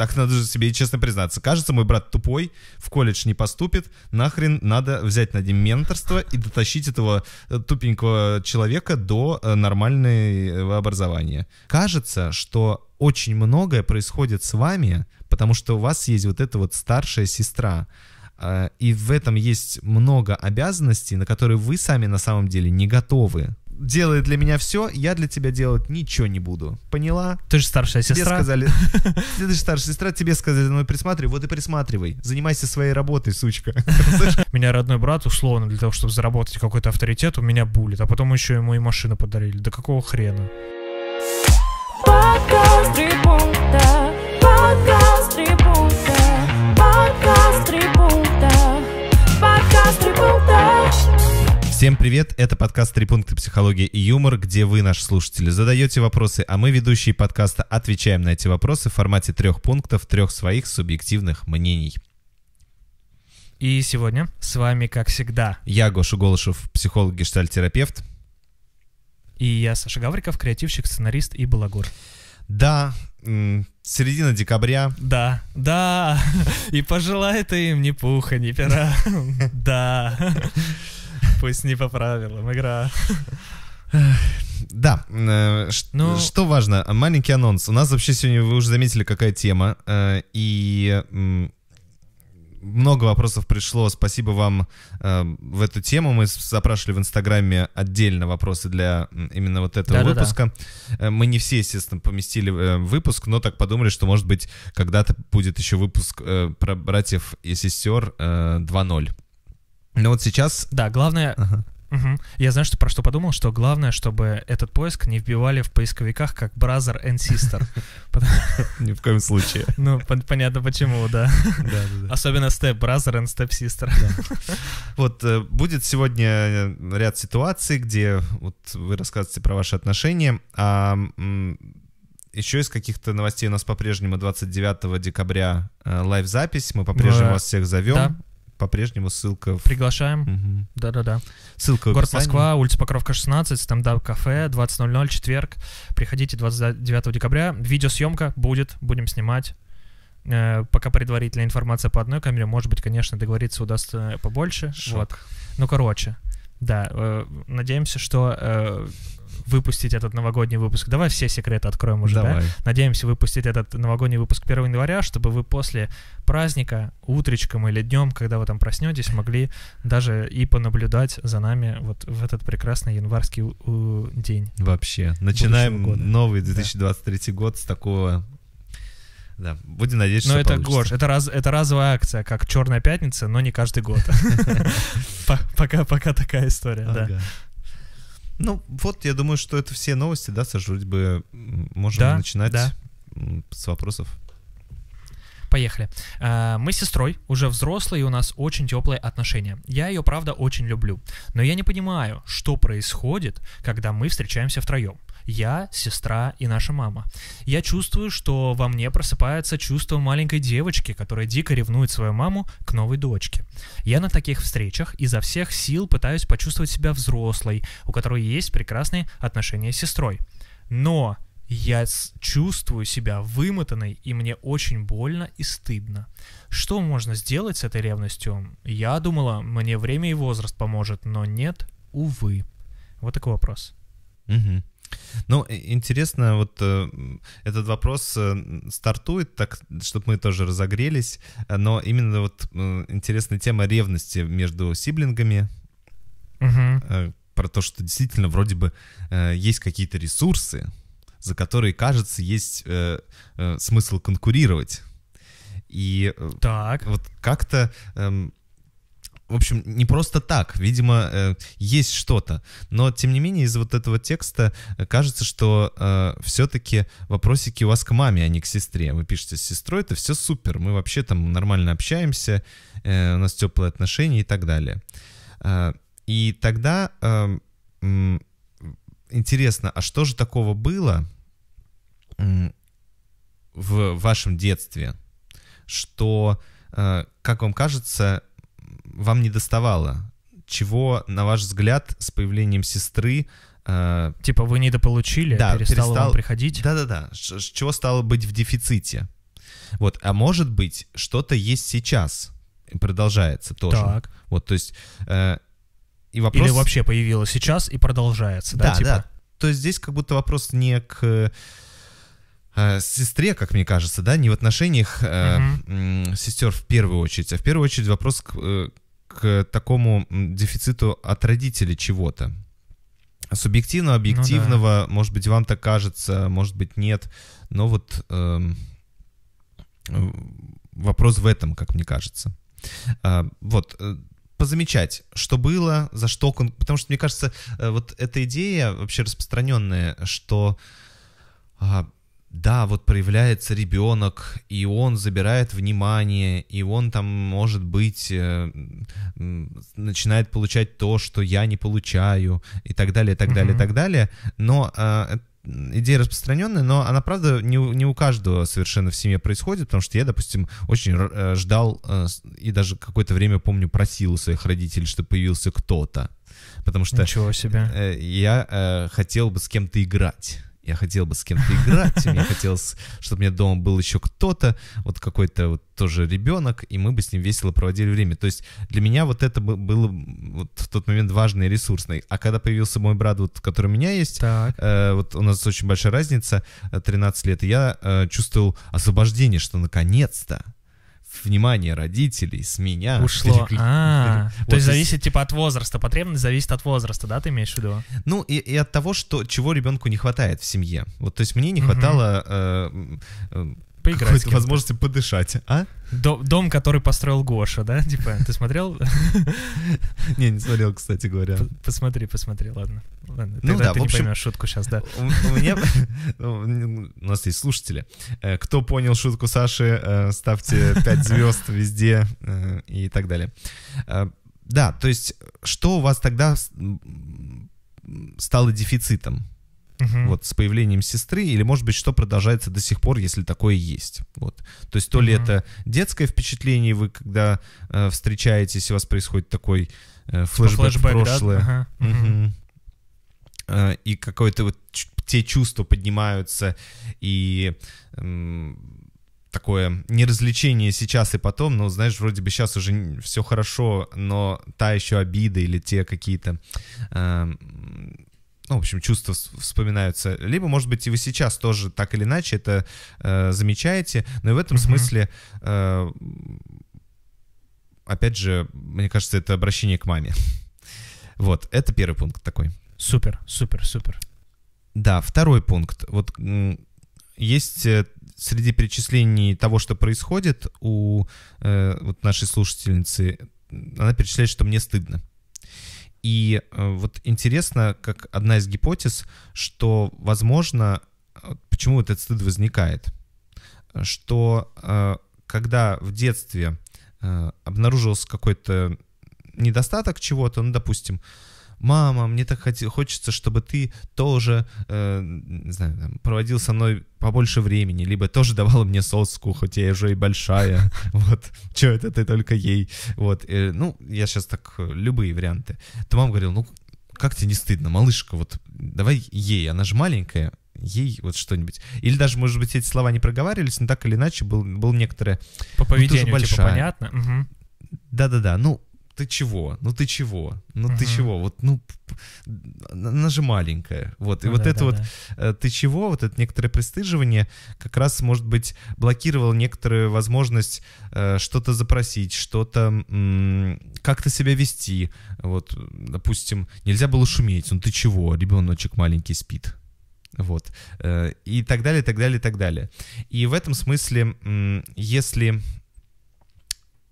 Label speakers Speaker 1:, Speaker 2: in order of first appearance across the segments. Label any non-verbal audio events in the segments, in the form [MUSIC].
Speaker 1: Так надо же себе честно признаться. Кажется, мой брат тупой, в колледж не поступит. Нахрен надо взять над ним менторство и дотащить этого э, тупенького человека до э, нормального образования. Кажется, что очень многое происходит с вами, потому что у вас есть вот эта вот старшая сестра. Э, и в этом есть много обязанностей, на которые вы сами на самом деле не готовы делает для меня все, я для тебя делать ничего не буду. Поняла? Ты же старшая тебе Сказали, [LAUGHS] ты же старшая сестра, тебе сказали, ну присматривай, вот и присматривай. Занимайся своей работой, сучка. [LAUGHS]
Speaker 2: Меня родной брат, условно, для того, чтобы заработать какой-то авторитет, у меня булит. А потом еще ему и машину подарили. Да какого хрена?
Speaker 1: Пока, три пункта, пока. Всем привет, это подкаст «Три пункта психология и юмор», где вы, наши слушатели, задаете вопросы, а мы, ведущие подкаста, отвечаем на эти вопросы в формате трех пунктов, трех своих субъективных мнений.
Speaker 2: И сегодня с вами, как всегда,
Speaker 1: я, Гоша Голышев, психолог-гештальтерапевт.
Speaker 2: И я, Саша Гавриков, креативщик, сценарист и балагур. Да, середина декабря. Да, да, [LAUGHS] и пожелай ты им ни пуха, ни пера. [LAUGHS] Да. Пусть не по правилам, игра.
Speaker 1: Да, э, ну... что важно, маленький анонс. У нас вообще сегодня, вы уже заметили, какая тема, э, и много вопросов пришло, спасибо вам э, в эту тему. Мы запрашивали в Инстаграме отдельно вопросы для именно вот этого да, выпуска. Да, да. Мы не все, естественно, поместили выпуск, но так подумали, что, может быть, когда-то будет еще выпуск про братьев и сестер 2.0. Но вот сейчас...
Speaker 2: Да, главное... Ага. Угу. Я знаю, что про что подумал, что главное, чтобы этот поиск не вбивали в поисковиках как brother and sister. [LAUGHS] Ни в коем случае. [LAUGHS] Ну, понятно почему, да. Особенно step brother and step sister.
Speaker 1: [LAUGHS] Вот э, будет сегодня э, ряд ситуаций, где вот вы рассказываете про ваши отношения, а еще из каких-то новостей у нас по-прежнему 29 декабря э, лайв-запись. Мы по-прежнему да. вас всех зовем. Да по-прежнему ссылка... В...
Speaker 2: Приглашаем. Да-да-да. Ссылка в Город Москва, улица Покровка, 16, стендап-кафе, 20.00, четверг. Приходите 29 декабря. Видеосъемка будет, будем снимать. Э, пока предварительная информация по одной камере, может быть, конечно, договориться удастся побольше. Шок. Вот. Ну, короче, да, э, надеемся, что э, выпустить этот новогодний выпуск. Давай все секреты откроем уже, Давай. да? Надеемся выпустить этот новогодний выпуск 1 января, чтобы вы после праздника, утречком или днем, когда вы там проснетесь, могли даже и понаблюдать за нами вот в этот прекрасный январский день. Вообще. Начинаем новый
Speaker 1: 2023 да. год с такого да, будем надеяться, но что это получится. Гош,
Speaker 2: это, раз, это разовая акция, как Черная пятница, но не каждый год. [LAUGHS] Пока такая история, да.
Speaker 1: Ну, вот я думаю, что это все новости, да, Саш, бы можем да, начинать да. с вопросов.
Speaker 2: Поехали. А, мы с сестрой уже взрослые, и у нас очень теплые отношения. Я ее, правда, очень люблю. Но я не понимаю, что происходит, когда мы встречаемся втроем. Я, сестра и наша мама. Я чувствую, что во мне просыпается чувство маленькой девочки, которая дико ревнует свою маму к новой дочке. Я на таких встречах изо всех сил пытаюсь почувствовать себя взрослой, у которой есть прекрасные отношения с сестрой. Но я чувствую себя вымотанной, и мне очень больно и стыдно. Что можно сделать с этой ревностью? Я думала, мне время и возраст поможет, но нет, увы. Вот такой вопрос.
Speaker 1: Угу. Ну, интересно, вот э, этот вопрос э, стартует, так, чтобы мы тоже разогрелись, но именно вот э, интересная тема ревности между сиблингами, угу. про то, что действительно вроде бы э, есть какие-то ресурсы, за которые, кажется, есть э, смысл конкурировать. И так. вот как-то эм, в общем, не просто так, видимо, э, есть что-то. Но, тем не менее, из вот этого текста э, кажется, что э, все-таки вопросики у вас к маме, а не к сестре. Вы пишете с сестрой, это все супер, мы вообще там нормально общаемся, э, у нас теплые отношения и так далее. Э, и тогда э, э, интересно, а что же такого было э, в вашем детстве, что, э, как вам кажется, вам не доставало? Чего, на ваш взгляд, с появлением сестры э, типа вы недополучили, да, перестало перестал... вам приходить? Да-да-да, чего стало быть в дефиците? Вот, а может быть, что-то есть сейчас, продолжается тоже. Так. Вот, то есть... Э, и вопрос... Или вообще
Speaker 2: появилось сейчас и продолжается, да? Да, типа? да. То есть здесь
Speaker 1: как будто вопрос не к э, э сестре, как мне кажется, да, не в отношениях э, угу. сестер в первую очередь, а в первую очередь вопрос к, э, к такому дефициту от родителей чего-то. Субъективного, объективного, ну, да. может быть, вам так кажется, может быть, нет. Но вот э, вопрос в этом, как мне кажется. А, э, вот, позамечать, что было, за что... Потому что, мне кажется, э, вот эта идея вообще распространенная, что а, да, вот проявляется ребенок, и он забирает внимание, и он там, может быть, э, начинает получать то, что я не получаю, и так далее, и так далее, mm-hmm. и так далее. Но э, идея распространенная, но она, правда, не, не у каждого совершенно в семье происходит, потому что я, допустим, очень э, ждал э, и даже какое-то время, помню, просил у своих родителей, чтобы появился кто-то. Потому что Ничего себе. Э, я э, хотел бы с кем-то играть я хотел бы с кем-то играть, мне хотелось, чтобы у меня дома был еще кто-то, вот какой-то вот тоже ребенок, и мы бы с ним весело проводили время. То есть для меня вот это было вот в тот момент важный и ресурсно. А когда появился мой брат, вот, который у меня есть, э, вот у нас очень большая разница, 13 э, лет, и я э, чувствовал освобождение, что наконец-то внимание родителей с меня. Ушло. А, -а, Вот То есть зависит
Speaker 2: типа от возраста. Потребность зависит от возраста, да, ты имеешь в виду?
Speaker 1: Ну, и, и от того, что, чего ребенку не хватает в семье. Вот, то есть мне не хватало... Угу. Э, э, поиграть. Какой-то возможности
Speaker 2: подышать, а? Дом, который построил Гоша, да? [LAUGHS] Типа, ты смотрел? [LAUGHS]
Speaker 1: Не, не смотрел, кстати говоря.
Speaker 2: Посмотри, посмотри, ладно. ну, да, в общем, шутку сейчас, да. [LAUGHS]
Speaker 1: У, ну, У нас есть слушатели. Э, кто понял шутку Саши, э, ставьте 5 звезд везде э, и так далее. Да, то есть, что у вас тогда стало дефицитом? угу. вот с появлением сестры, или, может быть, что продолжается до сих пор, если такое есть. Вот. То есть то угу. ли это детское впечатление, вы когда э, встречаетесь, у вас происходит такой э, типа флешбэк, флешбэк в прошлое. Да? Ага. Угу. и какое-то вот те чувства поднимаются, и э, такое неразвлечение сейчас и потом, но, знаешь, вроде бы сейчас уже все хорошо, но та еще обида или те какие-то э, ну, в общем, чувства вспоминаются. Либо, может быть, и вы сейчас тоже так или иначе это э, замечаете, но и в этом mm-hmm. смысле... Э, опять же, мне кажется, это обращение к маме. [LAUGHS] Вот, это первый пункт такой.
Speaker 2: Супер, супер, супер.
Speaker 1: Да, второй пункт. Вот есть э, среди перечислений того, что происходит у э, вот нашей слушательницы, она перечисляет, что мне стыдно. И э, вот интересно, как одна из гипотез, что, возможно, э, почему этот стыд возникает, что э, когда в детстве обнаружился какой-то недостаток чего-то, ну, допустим, мама, мне так хот- хочется, чтобы ты тоже, э, не знаю, там, проводил со мной побольше времени, либо тоже давала мне соску, хоть я уже и большая, [LAUGHS] вот, что это ты только ей, вот, э, ну, я сейчас так, э, любые варианты. То мама говорила, ну, как тебе не стыдно, малышка, вот, давай ей, она же маленькая, ей вот что-нибудь. Или даже, может быть, эти слова не проговаривались, но так или иначе был, был некоторое... По ну, поведению, ну, типа, понятно? Угу. Да-да-да, ну, ты чего? Ну ты чего? Ну угу. ты чего? Вот, ну, она же маленькая. Вот, и ну, вот да, это да, вот э, ты чего, вот это некоторое пристыживание как раз, может быть, блокировало некоторую возможность э, что-то запросить, что-то как-то себя вести. Вот, допустим, нельзя было шуметь. Ну ты чего? Ребеночек маленький спит. Вот. Э, и так далее, так далее, так далее. И в этом смысле, если...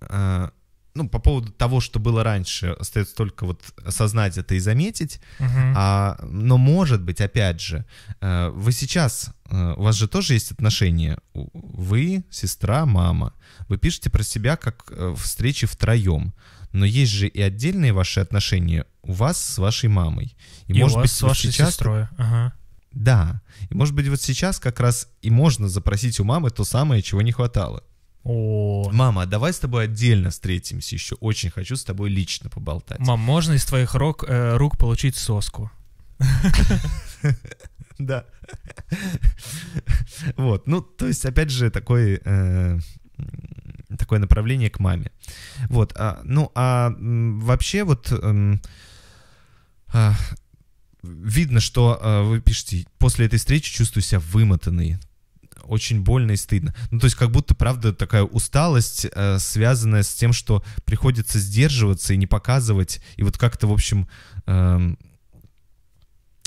Speaker 1: Э, ну, по поводу того, что было раньше, остается только вот осознать это и заметить. Угу. А, но, может быть, опять же, э, вы сейчас, э, у вас же тоже есть отношения. Вы, сестра, мама. Вы пишете про себя как э, встречи втроем. Но есть же и отдельные ваши отношения у вас с вашей мамой. И, и может у вас быть, с вашей сейчас... сестрой. Ага. Да. И, может быть, вот сейчас как раз и можно запросить у мамы то самое, чего не хватало. Мама, давай с тобой отдельно встретимся еще. Очень хочу с тобой лично поболтать.
Speaker 2: Мам, можно из твоих рук, э, рук получить соску?
Speaker 1: Да. Вот, ну, то есть, опять же, такой э, такое направление к маме. Вот, а, ну, а вообще вот эм, а, видно, что а, вы пишете, после этой встречи чувствую себя вымотанный, очень больно и стыдно. Ну, то есть как будто, правда, такая усталость, э, связанная с тем, что приходится сдерживаться и не показывать, и вот как-то, в общем, э,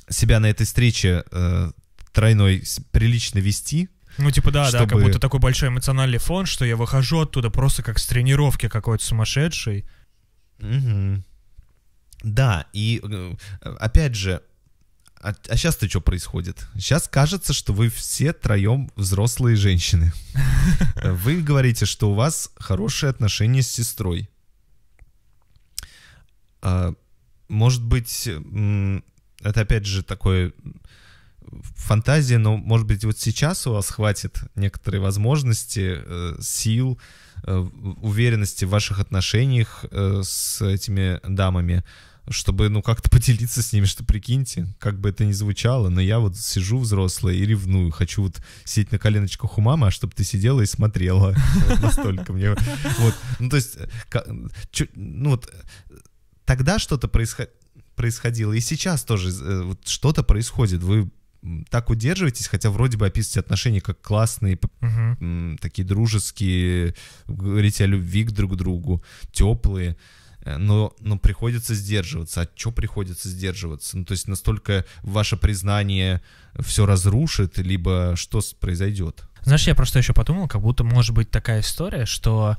Speaker 1: себя на этой встрече э, тройной прилично вести, ну, типа, да, чтобы... да, как будто
Speaker 2: такой большой эмоциональный фон, что я выхожу оттуда просто как с тренировки какой-то сумасшедший.
Speaker 1: Угу. Да, и э, опять же, а, а сейчас-то что происходит? Сейчас кажется, что вы все троем взрослые женщины. [LAUGHS] Вы говорите, что у вас хорошие отношения с сестрой. А, может быть, это опять же такое фантазия, но, может быть, вот сейчас у вас хватит некоторые возможности, э, сил, э, уверенности в ваших отношениях э, с этими дамами, чтобы, ну, как-то поделиться с ними, что прикиньте, как бы это ни звучало, но я вот сижу взрослая и ревную, хочу вот сидеть на коленочках у мамы, а чтобы ты сидела и смотрела настолько мне. Вот, ну, то есть, ну, вот, тогда что-то происходило, и сейчас тоже э, вот что-то происходит, вы так удерживаетесь, хотя вроде бы описываете отношения как классные, такие дружеские, говорите о любви к друг другу, теплые, Э, но, но приходится сдерживаться. А что приходится сдерживаться? Ну, то есть настолько ваше признание все разрушит, либо что произойдет?
Speaker 2: Знаешь, я просто еще подумал, как будто может быть такая история, что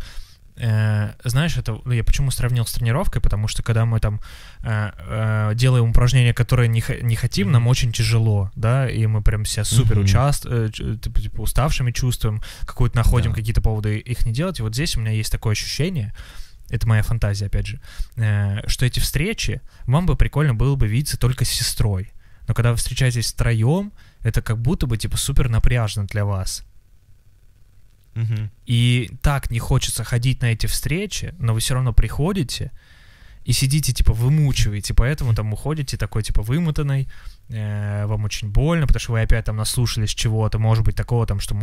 Speaker 2: э, знаешь, это, ну, я почему сравнил с тренировкой, потому что когда мы там э, э, делаем упражнения, которые не, не хотим, нам очень тяжело, да, и мы прям себя супер mm участ, э, э типа, типа, уставшими чувствуем, какую-то находим yeah. какие-то поводы их не делать, и вот здесь у меня есть такое ощущение, это моя фантазия, опять же, э, что эти встречи вам бы прикольно было бы видеться только с сестрой. Но когда вы встречаетесь втроем, это как будто бы типа супер напряжно для вас. Угу. И так не хочется ходить на эти встречи, но вы все равно приходите и сидите, типа, вымучиваете, поэтому там уходите такой, типа, вымотанный, Э, вам очень больно, потому что вы опять там наслушались чего-то, может быть, такого там, что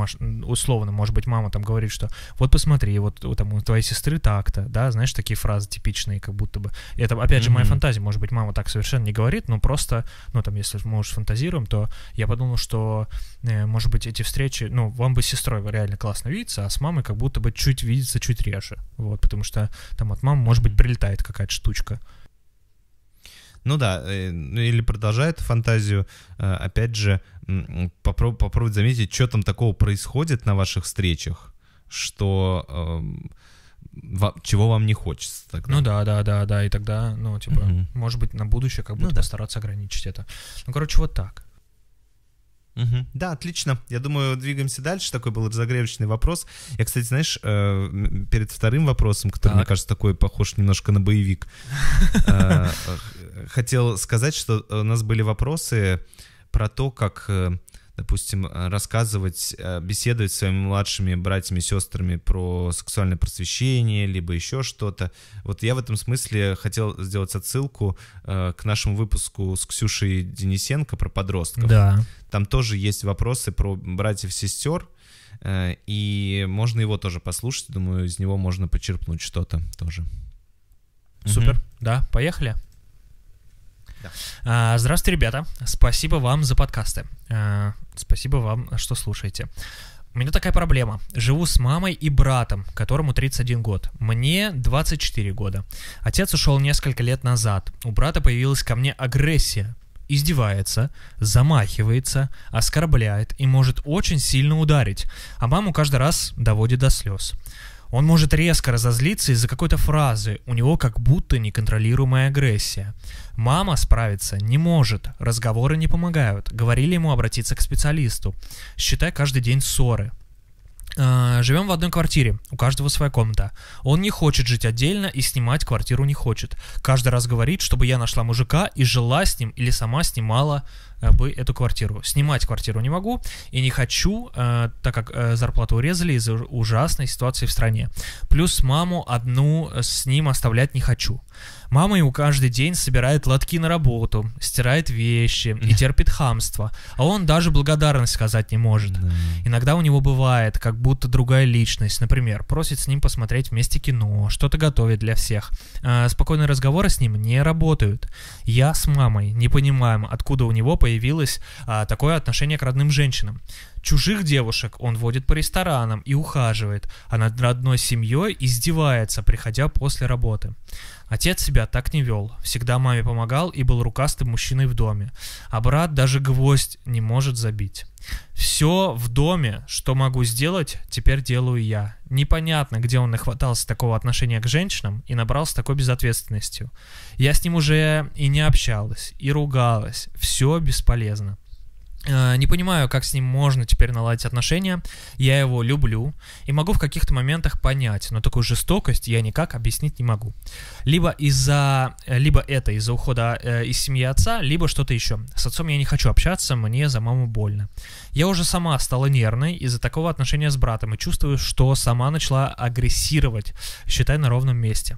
Speaker 2: условно, может быть, мама там говорит, что вот посмотри, вот, вот там у твоей сестры так-то, да, знаешь, такие фразы типичные, как будто бы. Это, опять mm-hmm. же, моя фантазия, может быть, мама так совершенно не говорит, но просто, ну, там, если мы уж фантазируем, то я подумал, что, э, может быть, эти встречи, ну, вам бы с сестрой реально классно видеться, а с мамой как будто бы чуть видится чуть реже, вот, потому что там от мамы, может быть, прилетает какая-то штучка.
Speaker 1: Ну да, э, ну или продолжает фантазию, э, опять же, попроб, попробовать заметить, что там такого происходит на ваших встречах, что эм, чего вам не хочется тогда. Ну
Speaker 2: да, да, да, да, и тогда, ну, типа, угу. может быть, на будущее как ну будто ну, постараться ограничить это. Ну, короче, вот так.
Speaker 1: Угу. Да, отлично. Я думаю, двигаемся дальше. Такой был разогревочный вопрос. Я, кстати, знаешь, э, перед вторым вопросом, который, так. мне кажется, такой похож немножко на боевик, [LAUGHS] хотел сказать, что э, у нас были вопросы про то, как, э, допустим, рассказывать, э, беседовать с своими младшими братьями и сестрами про сексуальное просвещение, либо еще что-то. Вот я в этом смысле хотел сделать отсылку к нашему выпуску с Ксюшей Денисенко про подростков. Да. Там тоже есть вопросы про братьев-сестер, и можно его тоже послушать, думаю, из него можно почерпнуть что-то тоже.
Speaker 2: Супер, угу. да, поехали. Да. А, здравствуйте, ребята. Спасибо вам за подкасты. А, спасибо вам, что слушаете. У меня такая проблема. Живу с мамой и братом, которому 31 год. Мне 24 года. Отец ушел несколько лет назад. У брата появилась ко мне агрессия. Издевается, замахивается, оскорбляет и может очень сильно ударить. А маму каждый раз доводит до слез. Он может резко разозлиться из-за какой-то фразы, у него как будто неконтролируемая агрессия. Мама справиться не может, разговоры не помогают, говорили ему обратиться к специалисту. Считай каждый день ссоры. А, живем в одной квартире, у каждого своя комната. Он не хочет жить отдельно и снимать квартиру не хочет. Каждый раз говорит, чтобы я нашла мужика и жила с ним или сама снимала э, бы эту квартиру. Снимать квартиру не могу и не хочу, э, так как э, зарплату урезали из-за ужасной ситуации в стране. Плюс маму одну с ним оставлять не хочу. Мама ему каждый день собирает лотки на работу, стирает вещи и терпит хамство. А он даже благодарность сказать не может. Да. Иногда у него бывает, как будто другая личность. Например, просит с ним посмотреть вместе кино, что-то готовит для всех. А спокойные разговоры с ним не работают. Я с мамой не понимаем, откуда у него появилось а, такое отношение к родным женщинам. Чужих девушек он водит по ресторанам и ухаживает, а над родной семьей издевается, приходя после работы. Отец себя так не вел, всегда маме помогал и был рукастым мужчиной в доме, а брат даже гвоздь не может забить. Все в доме, что могу сделать, теперь делаю я. Непонятно, где он нахватался такого отношения к женщинам и набрался такой безответственностью. Я с ним уже и не общалась, и ругалась. Все бесполезно. Э, не понимаю, как с ним можно теперь наладить отношения. Я его люблю и могу в каких-то моментах понять, но такую жестокость я никак объяснить не могу. Либо из-за, э, либо это из-за ухода э, из семьи отца, либо что-то еще. С отцом я не хочу общаться, мне за маму больно. Я уже сама стала нервной из-за такого отношения с братом и чувствую, что сама начала агрессировать, считай на ровном месте.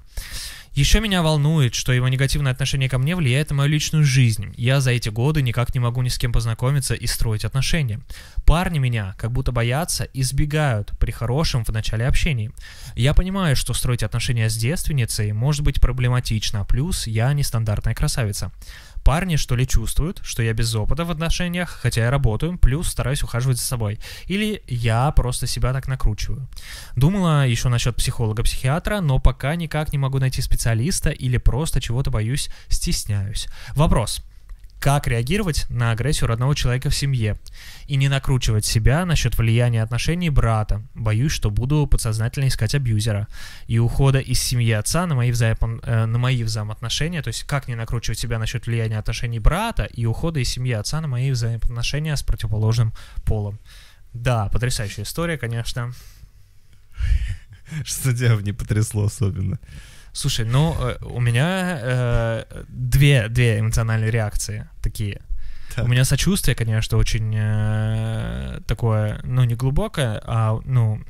Speaker 2: Еще меня волнует, что его негативное отношение ко мне влияет на мою личную жизнь. Я за эти годы никак не могу ни с кем познакомиться и строить отношения. Парни меня как будто боятся и сбегают при хорошем в начале общения. Я понимаю, что строить отношения с девственницей может быть проблематично, а плюс я нестандартная красавица. Парни что ли чувствуют, что я без опыта в отношениях, хотя я работаю, плюс стараюсь ухаживать за собой. Или я просто себя так накручиваю. Думала еще насчет психолога-психиатра, но пока никак не могу найти специалиста или просто чего-то боюсь, стесняюсь. Вопрос как реагировать на агрессию родного человека в семье и не накручивать себя насчет влияния отношений брата. Боюсь, что буду подсознательно искать абьюзера и ухода из семьи отца на мои, взаим... Э, на мои взаимоотношения, то есть как не накручивать себя насчет влияния отношений брата и ухода из семьи отца на мои взаимоотношения с противоположным полом. Да, потрясающая история, конечно.
Speaker 1: [LAUGHS] Что тебя в ней потрясло особенно?
Speaker 2: Слушай, ну э, у меня э, две, две эмоциональные реакции такие. Так. У меня сочувствие, конечно, очень э, такое, ну, не глубокое, а, ну,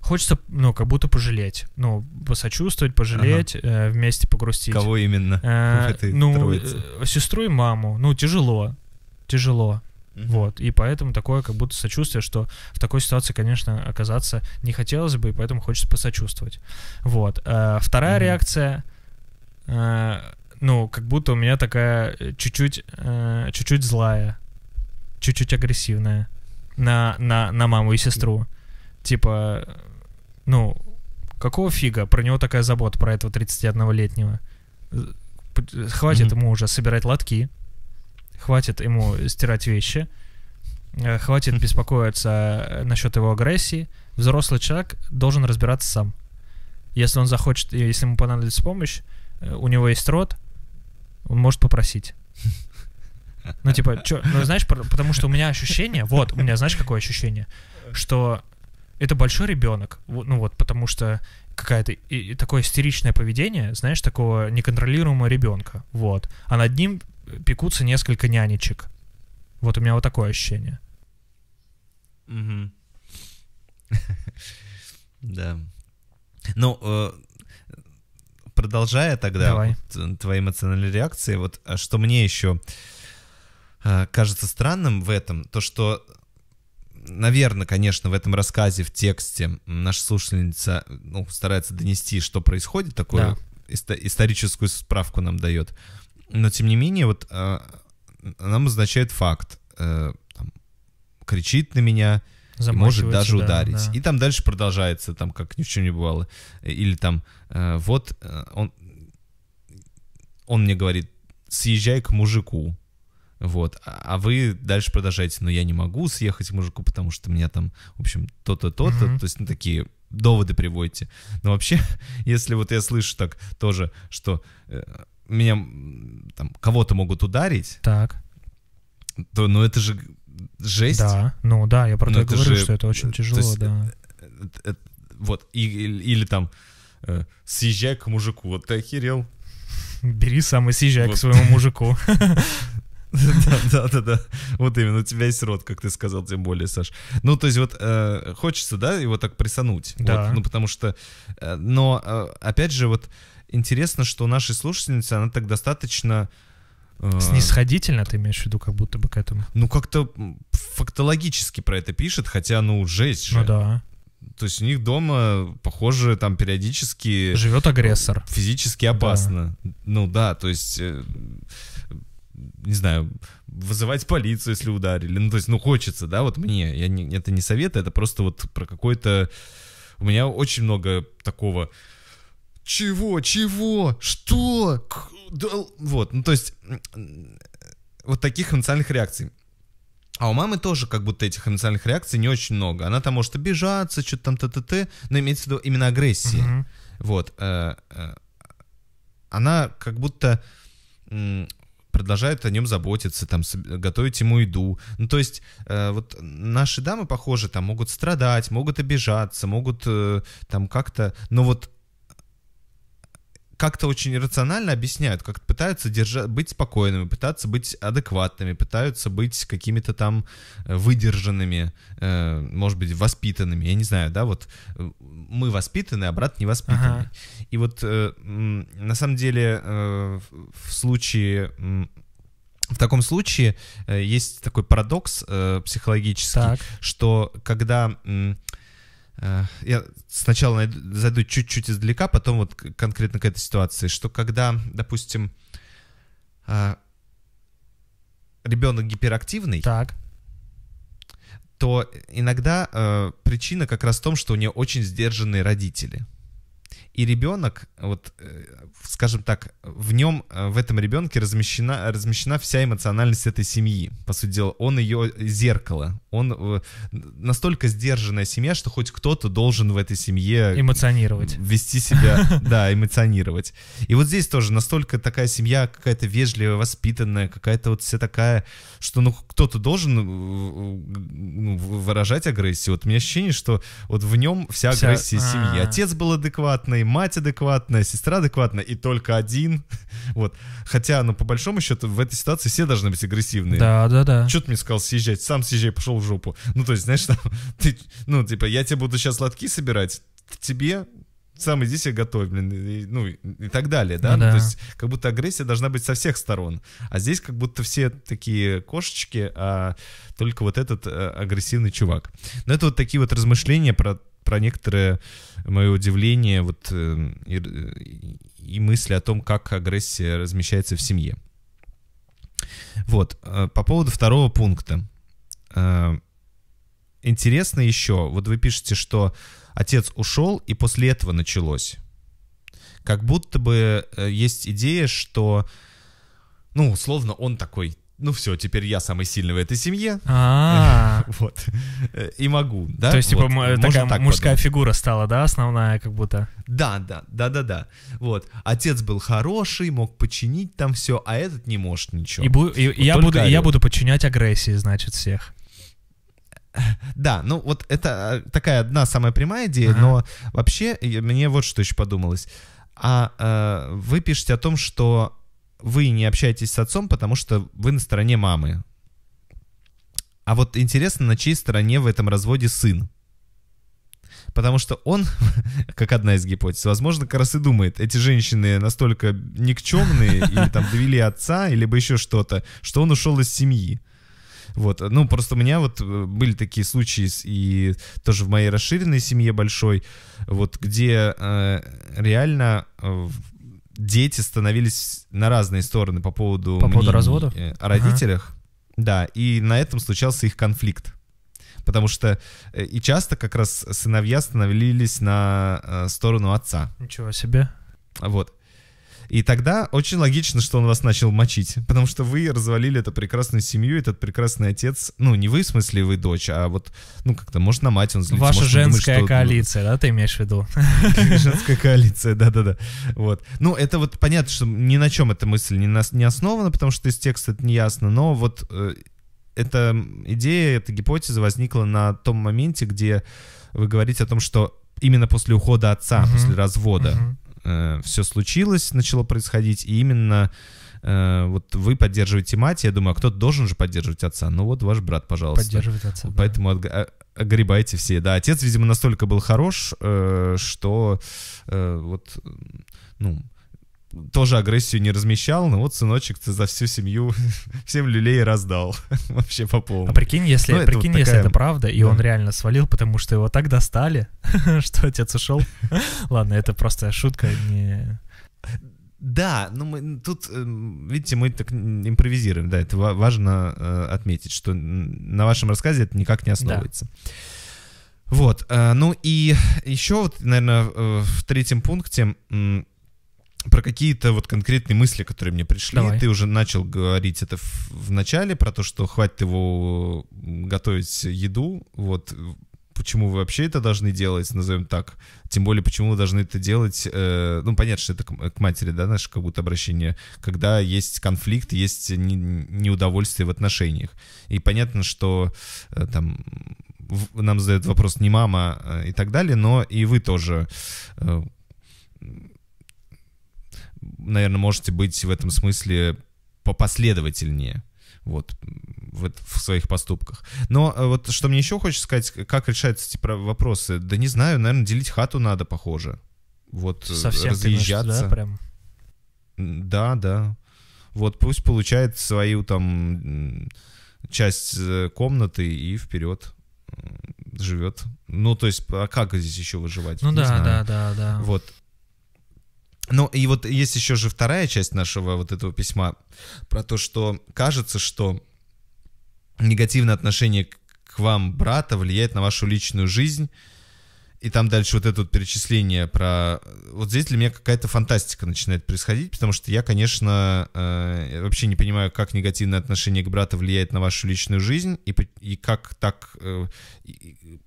Speaker 2: хочется, ну, как будто пожалеть. Ну, посочувствовать, пожалеть, ага. э, вместе погрустить. Кого
Speaker 1: именно? Э, ну, э,
Speaker 2: сестру и маму. Ну, тяжело. Тяжело. Mm-hmm. Вот, и поэтому такое как будто сочувствие, что в такой ситуации, конечно, оказаться не хотелось бы, и поэтому хочется посочувствовать. Вот. А, вторая mm-hmm. реакция, а, ну, как будто у меня такая э, чуть-чуть, а, чуть-чуть злая, чуть-чуть агрессивная на, на, на маму и сестру. Типа, ну, какого фига? Про него такая забота, про этого 31-летнего. Хватит mm-hmm. ему уже собирать лотки, хватит ему стирать вещи, э, хватит [LAUGHS] беспокоиться э, насчет его агрессии. Взрослый человек должен разбираться сам. Если он захочет, э, если ему понадобится помощь, у него есть рот, он может попросить. Ну, типа, [LAUGHS] чё, ну, знаешь, потому что у меня ощущение, вот, у меня, знаешь, какое ощущение, что это большой ребенок, ну вот, потому что какая-то такое истеричное поведение, знаешь, такого неконтролируемого ребенка, вот. А над ним пекутся несколько нянечек. Вот у меня вот такое ощущение.
Speaker 1: [LAUGHS] Да. Ну, э, продолжая тогда э, твои эмоциональные реакции, вот а что мне еще э, кажется странным в этом, то что наверное, конечно, в этом рассказе, в тексте наша слушательница ну, старается донести, что происходит, такую историческую справку нам дает но тем не менее, вот э, а, нам означает факт. Э, там, кричит на меня, может даже ударить. Да. И там дальше продолжается, там как ни в чем не бывало. Э, или там, э, вот э, он, он мне говорит, съезжай к мужику. Вот, а, а вы дальше продолжаете, но ну, я не могу съехать к мужику, потому что меня там, в общем, то-то, то-то, mm-hmm. то есть, ну, такие доводы приводите. Но вообще, [LAUGHS] если вот я слышу так тоже, что э, меня там кого-то могут ударить, так. то ну это же жесть. Да, ну да, я про ну, то говорю, же, что это очень тяжело, есть, да. Э, э, вот, и, или, или там э, съезжай к мужику, вот ты охерел. Бери сам
Speaker 2: и съезжай вот. к своему мужику. [LAUGHS]
Speaker 1: Да, да, да. Вот именно, у тебя есть рот, как ты сказал, тем более, Саш. Ну, то есть вот э, хочется, да, его так прессануть. Да. Ну, потому что, э, но э, опять же, вот интересно, что нашей слушательнице она так достаточно... Э, Снисходительно
Speaker 2: ты имеешь в виду, как будто бы к этому?
Speaker 1: Ну, как-то фактологически про это пишет, хотя, ну, жесть же. Ну да. То есть у них дома, похоже, там периодически... Живет агрессор. Физически опасно. Да. Ну да, то есть... Э, не знаю, вызывать полицию, если ударили. Ну, то есть, ну, хочется, да, вот мне. Я не, это не совет, это просто вот про какой-то... У меня очень много такого чего? Чего? Что? К... Да... Вот, ну то есть вот таких эмоциональных реакций. А у мамы тоже как будто этих эмоциональных реакций не очень много. Она там может обижаться, что-то там т-т-т, но имеется в виду именно агрессии. Uh -huh. Вот. Э, э, она как будто продолжает о нем заботиться, там, готовить ему еду. Ну, то есть, э, вот наши дамы, похоже, там могут страдать, могут обижаться, могут там как-то... Но вот как-то очень рационально объясняют, как пытаются держа- быть спокойными, пытаются быть адекватными, пытаются быть какими-то там э, выдержанными, э, может быть, воспитанными. Я не знаю, да, вот э, мы воспитаны, а брат не воспитанный. Ага. И вот э, на самом деле э, в случае... В таком случае э, есть такой парадокс э, психологический, так. что когда... Э, Э, я сначала зайду чуть-чуть издалека, потом вот конкретно к этой ситуации, что когда, допустим, э, ребенок гиперактивный, так. то иногда э, причина как раз в том, что у нее очень сдержанные родители. И ребенок, вот, э, скажем так, в нем, э, в этом ребенке размещена, размещена вся эмоциональность этой семьи. По сути дела, он ее зеркало. Он э, настолько сдержанная семья, что хоть кто-то должен в этой семье... Эмоционировать. Вести себя, [LAUGHS] да, эмоционировать. И вот здесь тоже настолько такая семья какая-то вежливая, воспитанная, какая-то вот вся такая, что ну кто-то должен ну, выражать агрессию. Вот у меня ощущение, что вот в нем вся, вся... агрессия а. семьи. Отец был адекватный, и мать адекватная, сестра адекватная, и только один. [LAUGHS] Вот. Хотя, ну, по большому счету, в этой ситуации все должны быть агрессивные. Да, да, да. Че ты мне сказал съезжать? Сам съезжай, пошел в жопу. Ну, то есть, знаешь, [LAUGHS] там, ты, ну, типа, я тебе буду сейчас лотки собирать, тебе сам иди себе готовь, блин, и, ну и так далее, да? да. Ну, ну, то есть как будто агрессия должна быть со всех сторон, а здесь как будто все такие кошечки, а только вот этот а, агрессивный чувак. Но это вот такие вот размышления про про некоторое мое удивление вот, э, и, и мысли о том, как агрессия размещается в семье. Вот, э, по поводу второго пункта. Э, интересно еще, вот вы пишете, что отец ушел, и после этого началось. Как будто бы есть идея, что, ну, условно, он такой ну все, теперь я самый сильный в этой семье. А, [LAUGHS] вот и могу, да. То есть типа такая мужская фигура стала, да, основная как будто. Да, да, да, да, да. Вот отец был хороший, мог починить там все, а этот не может ничего. И, я буду, я буду
Speaker 2: подчинять агрессии, значит
Speaker 1: всех. Да, ну вот это а, такая одна самая прямая идея, но вообще мне вот что еще подумалось. А э, вы пишете о том, что вы не общаетесь с отцом, потому что вы на стороне мамы. А вот интересно, на чьей стороне в этом разводе сын? Потому что он, [LAUGHS] как одна из гипотез, возможно, как раз и думает, эти женщины настолько никчемные [LAUGHS] или там довели отца, или бы еще что-то, что он ушел из семьи. Вот, ну просто у меня вот э, были такие случаи и тоже в моей расширенной семье большой, вот где э, реально э, дети становились на разные стороны по поводу... По поводу развода? О родителях. Ага. Да, и на этом случался их конфликт. Потому что э, и часто как раз сыновья становились на э, сторону отца.
Speaker 2: Ничего себе.
Speaker 1: Вот. И тогда очень логично, что он вас начал мочить, потому что вы развалили эту прекрасную семью, этот прекрасный отец, ну, не вы, в смысле, вы дочь, а вот, ну, как-то, может, на мать он злится. Ваша может, женская думает, что, ну, коалиция, да, ты имеешь в виду? [LAUGHS] Женская коалиция, да-да-да. Вот. Ну, это вот понятно, что ни на чем эта мысль не, на, не основана, потому что из текста это не ясно, но вот э, эта идея, эта гипотеза возникла на том моменте, где вы говорите о том, что именно после ухода отца, mm-hmm. после развода, mm-hmm э, все случилось, начало происходить, и именно э, вот вы поддерживаете мать, я думаю, а кто-то должен же поддерживать отца, ну вот ваш брат, пожалуйста. Поддерживает отца. Поэтому да. огребайте все, да. Отец, видимо, настолько был хорош, э, что э, вот, ну тоже агрессию не размещал, но вот сыночек ты за всю семью [LAUGHS] всем люлей раздал. [LAUGHS] Вообще по полной. А прикинь, если, ну, прикинь, это вот если это правда, и да. он
Speaker 2: реально свалил, потому что его так достали, [LAUGHS] что отец ушел. Ладно, это просто шутка, не...
Speaker 1: Да, ну мы тут, эм, видите, мы так импровизируем, да, это важно э, отметить, что на вашем рассказе это никак не основывается. Да. Вот, э, ну и еще, вот, наверное, э, в третьем пункте про какие-то вот конкретные мысли, которые мне пришли. Давай. Ты уже начал говорить это в, в начале, про то, что хватит его готовить еду. Вот э, почему вы вообще это должны делать, назовем так. Тем более, почему вы должны это делать. Э, ну, понятно, что это к, к матери, да, наше как будто обращение, когда есть конфликт, есть не, неудовольствие в отношениях. И понятно, что э, там в, нам задают вопрос не мама э, и так далее, но и вы тоже. Э, наверное, можете быть в этом смысле попоследовательнее вот в, в своих поступках. Но э, вот что мне еще хочется сказать, как решаются эти вопросы? Да не знаю, наверное, делить хату надо, похоже. Вот э, Совсем разъезжаться. Ты, да, прям? Да, да. Вот пусть получает свою там часть э, комнаты и вперед живет. Ну, то есть, а как здесь еще выживать? Ну не да, знаю. да, да, да. Вот. Ну и вот есть еще же вторая часть нашего вот этого письма про то, что кажется, что негативное отношение к вам брата влияет на вашу личную жизнь. И там дальше вот это вот перечисление про... Вот здесь для меня какая-то фантастика начинает происходить, потому что я, конечно, э, вообще не понимаю, как негативное отношение к брату влияет на вашу личную жизнь, и, и как так... Э, и,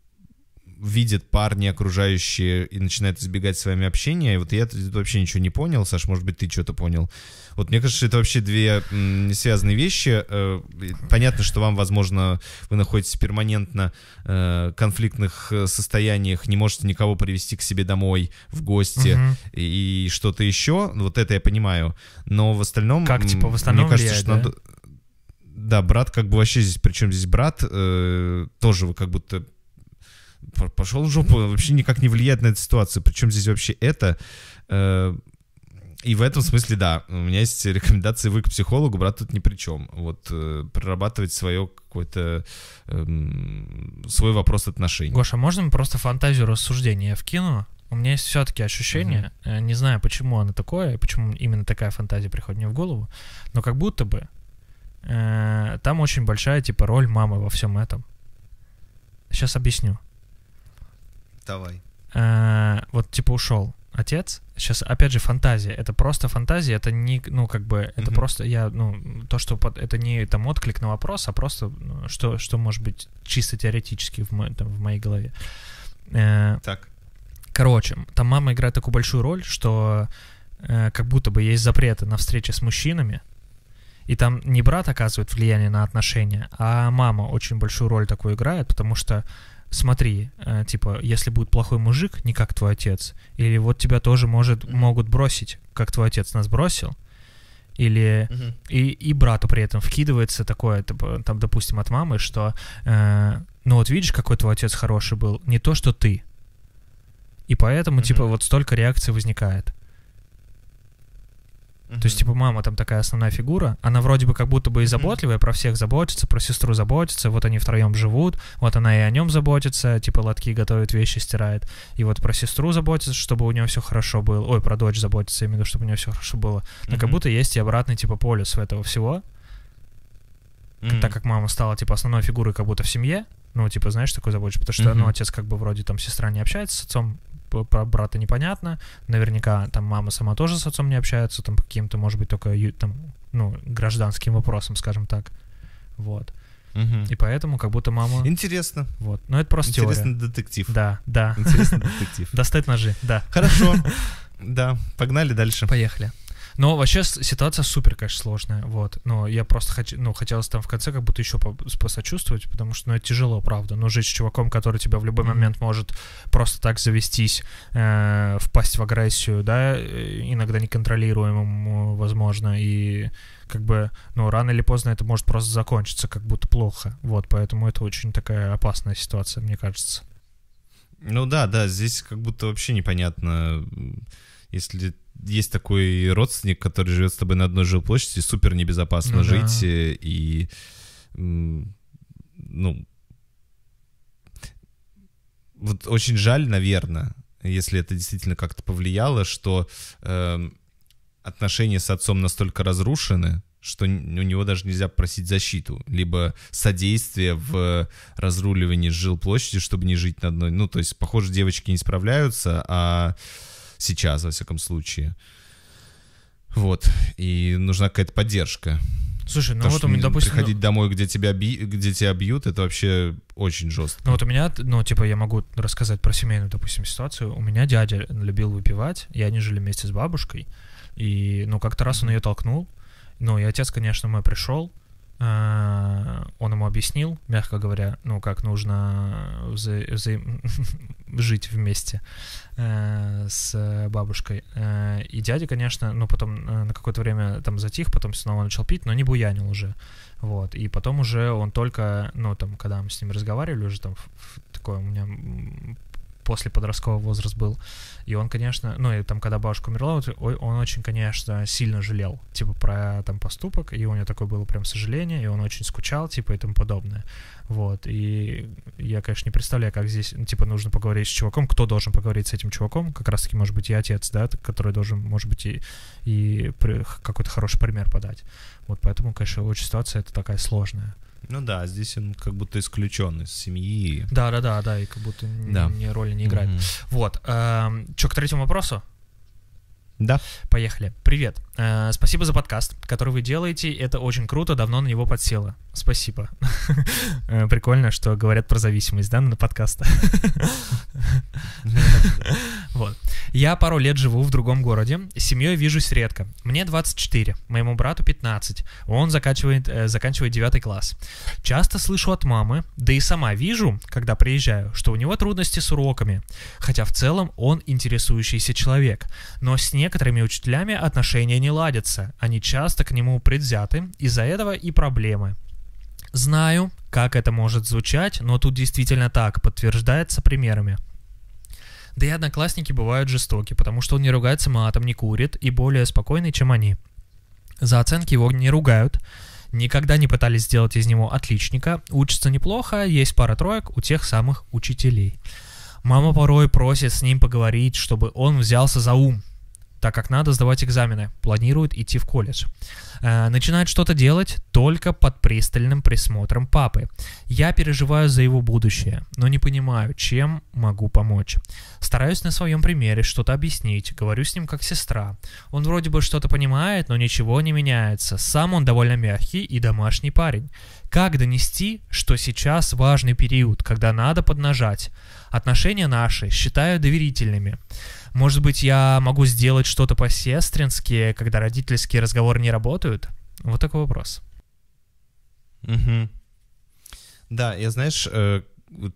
Speaker 1: видит парни окружающие и начинает избегать с вами общения. И вот я тут вообще ничего не понял, Саш, может быть, ты что-то понял. Вот мне кажется, это вообще две не связанные вещи. Э, понятно, что вам, возможно, вы находитесь перманентно в э, конфликтных э, состояниях, не можете никого привести к себе домой, в гости угу. и что-то еще. Вот это я понимаю. Но в остальном... Как, типа, в остальном мне кажется, влияет, что да? надо да, брат, как бы вообще здесь, причем здесь брат, э, тоже вы как будто пошел в жопу, вообще никак не влияет на эту ситуацию. Причем здесь вообще это... Э, и в этом смысле, да, у меня есть рекомендации вы к психологу, брат тут ни при чем. Вот э, прорабатывать свое какой-то э, эм, свой вопрос отношений.
Speaker 2: Гоша, а можно просто фантазию рассуждения вкину? У меня есть все-таки ощущение, mm-hmm. не знаю, почему оно такое, почему именно такая фантазия приходит мне в голову, но как будто бы э, там очень большая типа роль мамы во всем этом. Сейчас объясню. Давай. А, вот типа ушел отец. Сейчас, опять же, фантазия. Это просто фантазия, это не, ну, как бы, это mm-hmm. просто, я, ну, то, что под, это не там отклик на вопрос, а просто, ну, что, что может быть чисто теоретически в, мо, там, в моей голове. Э, так. Короче, там мама играет такую большую роль, что э, как будто бы есть запреты на встречи с мужчинами, и там не брат оказывает влияние на отношения, а мама очень большую роль такую играет, потому что смотри, э, типа, если будет плохой мужик, не как твой отец, или вот тебя тоже может, могут бросить, как твой отец нас бросил, или mm и, и брату при этом вкидывается такое, типа, там, допустим, от мамы, что, э, ну вот видишь, какой твой отец хороший был, не то, что ты. И поэтому, mm типа, вот столько реакций возникает. Uh-huh. То есть, типа, мама там такая основная фигура, она вроде бы как будто бы и заботливая, uh-huh. про всех заботится, про сестру заботится, вот они втроем живут, вот она и о нем заботится, типа, лотки готовит, вещи стирает, и вот про сестру заботится, чтобы у нее все хорошо было, ой, про дочь заботится, именно, чтобы у нее все хорошо было. Но uh-huh. как будто есть и обратный, типа, полюс этого всего, mm-hmm. так как мама стала, типа, основной фигурой как будто в семье, ну, типа, знаешь, такой заботишь, потому что, mm-hmm. ну, отец как бы вроде там сестра не общается с отцом, про брата непонятно. Наверняка там мама сама тоже с отцом не общается, там каким-то, может быть, только там, ну, гражданским вопросом скажем так. Вот. Угу. И поэтому как будто мама... Интересно. Вот. Но это просто Интересный теория. детектив. Да, да. Интересный [LAUGHS] детектив. Достать
Speaker 1: ножи, да. Хорошо. [LAUGHS] Да, погнали дальше. Поехали.
Speaker 2: Но вообще ситуация супер, конечно, сложная, вот. Но я просто хочу, ну, хотелось там в конце как будто еще посочувствовать, потому что, ну, это тяжело, правда. Но жить с чуваком, который тебя в любой mm-hmm. момент может просто так завестись, э, впасть в агрессию, да, э, иногда неконтролируемому, э, возможно, и как бы, ну, рано или поздно это может просто закончиться, как будто плохо, вот. Поэтому это очень такая опасная ситуация, мне кажется.
Speaker 1: Ну да, да, здесь как будто вообще непонятно, если есть такой родственник, который живет с тобой на одной жилплощади, супер небезопасно ну, жить, да. Э, и, ну, вот очень жаль, наверное, если это действительно как-то повлияло, что э, отношения с отцом настолько разрушены, что у него даже нельзя просить защиту, либо содействие в разруливании жилплощади, чтобы не жить на одной. Ну, то есть, похоже, девочки не справляются, а Сейчас, во всяком случае. Вот. И нужна какая-то поддержка. Слушай, ну Потому вот у меня, допустим... Приходить ну... домой, где тебя, би... где тебя бьют, это вообще очень жестко.
Speaker 2: Ну вот у меня, ну типа я могу рассказать про семейную, допустим, ситуацию. У меня дядя любил выпивать, и они жили вместе с бабушкой. И, ну, как-то раз он ее толкнул. Ну, и отец, конечно, мой пришел, а, он ему объяснил, мягко говоря, ну, как нужно вза вза [LAUGHS] жить вместе э, с бабушкой. Э, и дядя, конечно, ну, потом э, на какое-то время там затих, потом снова начал пить, но не буянил уже. Вот, и потом уже он только, ну, там, когда мы с ним разговаривали, уже там такое у меня после подросткового возраст был. И он, конечно, ну и там, когда бабушка умерла, он очень, конечно, сильно жалел, типа, про там поступок, и у него такое было прям сожаление, и он очень скучал, типа, и тому подобное. Вот, и я, конечно, не представляю, как здесь, ну, типа, нужно поговорить с чуваком, кто должен поговорить с этим чуваком, как раз-таки, может быть, и отец, да, который должен, может быть, и, и какой-то хороший пример подать. Вот поэтому, конечно, его ситуация это такая сложная.
Speaker 1: Ну да, здесь он как будто исключен из семьи. Да, да, да, да, и как будто да. ни роли не играет. Угу.
Speaker 2: Вот. Э, эм, Че, к третьему вопросу? Да. Поехали. Привет. Э, спасибо за подкаст, который вы делаете. Это очень круто, давно на него подсела. Спасибо. [LAUGHS] Э, прикольно, что говорят про зависимость, да, на подкаста. [LAUGHS] Вот. Я пару лет живу в другом городе, с семьей вижусь редко. Мне 24, моему брату 15, он заканчивает, э, заканчивает 9 класс. Часто слышу от мамы, да и сама вижу, когда приезжаю, что у него трудности с уроками, хотя в целом он интересующийся человек, но с некоторыми учителями отношения не не ладятся, они часто к нему предвзяты, из-за этого и проблемы. Знаю, как это может звучать, но тут действительно так, подтверждается примерами. Да и одноклассники бывают жестоки, потому что он не ругается матом, не курит и более спокойный, чем они. За оценки его не ругают, никогда не пытались сделать из него отличника, учится неплохо, есть пара троек у тех самых учителей. Мама порой просит с ним поговорить, чтобы он взялся за ум, так как надо сдавать экзамены, планирует идти в колледж. Э, начинает что-то делать только под пристальным присмотром папы. Я переживаю за его будущее, но не понимаю, чем могу помочь. Стараюсь на своем примере что-то объяснить, говорю с ним как сестра. Он вроде бы что-то понимает, но ничего не меняется. Сам он довольно мягкий и домашний парень. Как донести, что сейчас важный период, когда надо поднажать? Отношения наши считаю доверительными. Может быть, я могу сделать что-то по-сестрински, когда родительские разговоры не работают? работают? Вот такой вопрос.
Speaker 1: Угу. Да, я, знаешь, э, вот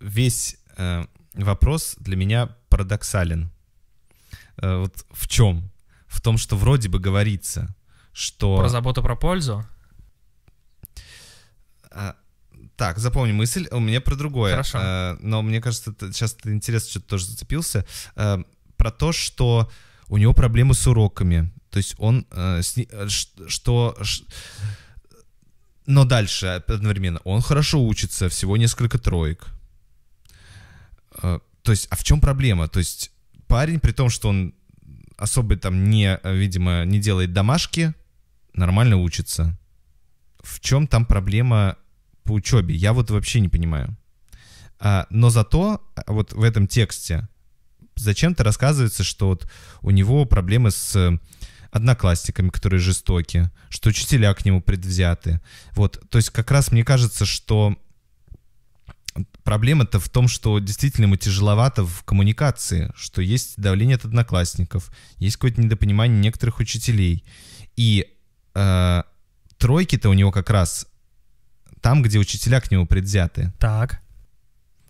Speaker 1: весь э, вопрос для меня парадоксален. Э, вот в чем? В том, что вроде бы говорится, что... Про
Speaker 2: заботу про пользу?
Speaker 1: А, так, запомни мысль, у меня про другое. Хорошо. А, но мне кажется, это, сейчас интересно, что-то тоже зацепился. А, про то, что у него проблемы с уроками. То есть он... Э, э что... Ш, но дальше одновременно он хорошо учится, всего несколько троек. Э, то есть, а в чем проблема? То есть парень, при том, что он особо там не, видимо, не делает домашки, нормально учится. В чем там проблема по учебе? Я вот вообще не понимаю. А, но зато а, вот в этом тексте зачем-то рассказывается, что вот у него проблемы с одноклассниками, которые жестоки, что учителя к нему предвзяты. Вот, то есть как раз мне кажется, что проблема-то в том, что действительно ему тяжеловато в коммуникации, что есть давление от одноклассников, есть какое-то недопонимание некоторых учителей. И э, тройки-то у него как раз там, где учителя к нему предвзяты. Так.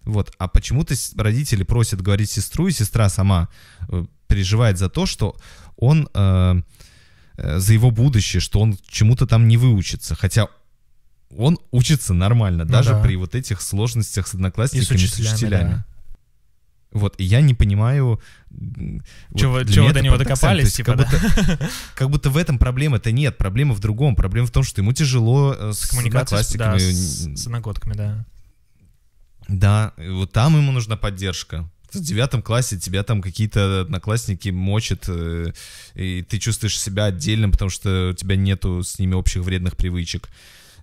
Speaker 1: Вот, а почему-то родители просят говорить сестру, и сестра сама э, переживает за то, что он э, Э, за его будущее, что он чему-то там не выучится. Хотя он учится нормально, ну, даже да. при вот этих сложностях с одноклассниками, и с учителями. С учителями. Да. Вот, и я не понимаю... Чего, вот, чего до него докопались, типа, как, да. будто, как будто в этом проблема-то нет, проблема в другом. Проблема в том, что ему тяжело э, с, с коммуникацией, да, с, с одногодками, да. Да, вот там ему нужна поддержка в девятом классе тебя там какие-то одноклассники мочат, э, и ты чувствуешь себя отдельным, потому что у тебя нету с ними общих вредных привычек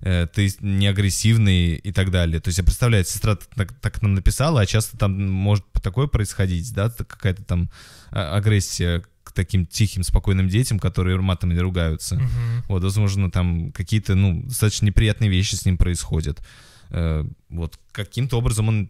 Speaker 1: э, ты не агрессивный и так далее. То есть я представляю, сестра так, так нам написала, а часто там может такое происходить, да, какая-то там а, агрессия к таким тихим, спокойным детям, которые матом не ругаются. Угу. Вот, возможно, там какие-то, ну, достаточно неприятные вещи с ним происходят. Э, вот каким-то образом он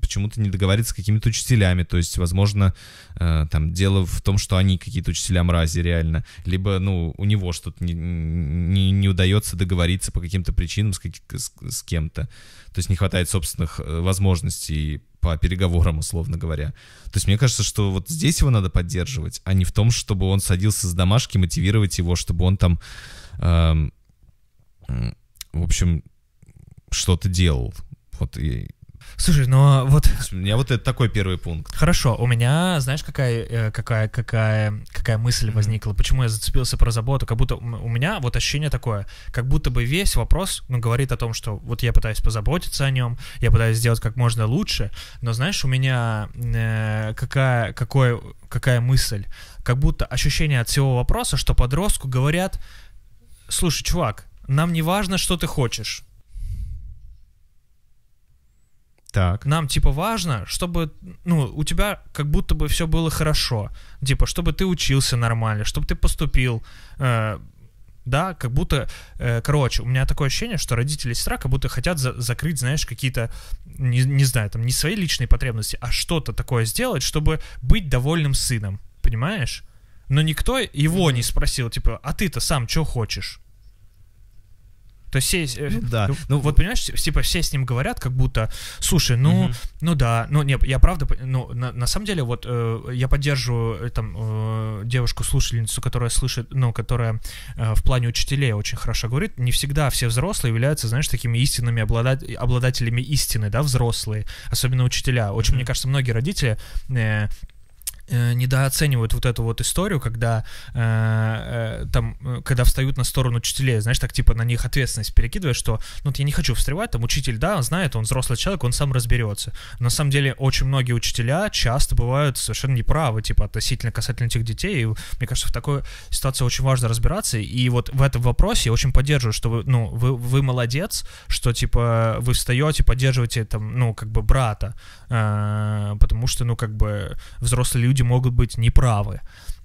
Speaker 1: почему-то не договорится с какими-то учителями, то есть, возможно, э, там дело в том, что они какие-то учителя мрази реально, либо, ну, у него что-то не, не, не удается договориться по каким-то причинам с, как, с, с кем-то, то есть не хватает собственных э, возможностей по переговорам, условно говоря. То есть мне кажется, что вот здесь его надо поддерживать, а не в том, чтобы он садился с домашки, мотивировать его, чтобы он там, э, в общем, что-то делал. Вот и...
Speaker 2: Слушай, но ну, а вот...
Speaker 1: У меня вот это такой первый пункт.
Speaker 2: Хорошо, у меня, знаешь, какая, э, какая, какая, какая мысль возникла, mm-hmm. почему я зацепился про заботу, как будто у меня вот ощущение такое, как будто бы весь вопрос ну, говорит о том, что вот я пытаюсь позаботиться о нем, я пытаюсь сделать как можно лучше, но знаешь, у меня э, какая, какой, какая мысль, как будто ощущение от всего вопроса, что подростку говорят, слушай, чувак, нам не важно, что ты хочешь, так. Нам, типа, важно, чтобы, ну, у тебя как будто бы все было хорошо. Типа, чтобы ты учился нормально, чтобы ты поступил. Э, да, как будто, э, короче, у меня такое ощущение, что родители сестра как будто хотят за закрыть, знаешь, какие-то, не, не знаю, там, не свои личные потребности, а что-то такое сделать, чтобы быть довольным сыном, понимаешь? Но никто его не спросил, типа, а ты-то сам что хочешь? То есть все... Э, ну, да. Ну, вот понимаешь, типа все с ним говорят, как будто, слушай, ну, угу. ну да, ну не, я правда, ну на, на самом деле вот э, я поддерживаю э, там э, девушку-слушательницу, которая слышит, ну, которая э, в плане учителей очень хорошо говорит, не всегда все взрослые являются, знаешь, такими истинными обладать, обладателями истины, да, взрослые, особенно учителя. Очень, угу. мне кажется, многие родители... Э, Э, недооценивают вот эту вот историю, когда э, э, там, э, когда встают на сторону учителей, знаешь, так типа на них ответственность перекидываешь, что, ну, вот я не хочу встревать, там учитель, да, он знает, он взрослый человек, он сам разберется. На самом деле очень многие учителя часто бывают совершенно неправы, типа относительно касательно этих детей. И, мне кажется, в такой ситуации очень важно разбираться. И вот в этом вопросе я очень поддерживаю, что вы, ну, вы, вы молодец, что типа вы встаете, поддерживаете там, ну, как бы брата, э, потому что, ну, как бы взрослые люди люди могут быть неправы.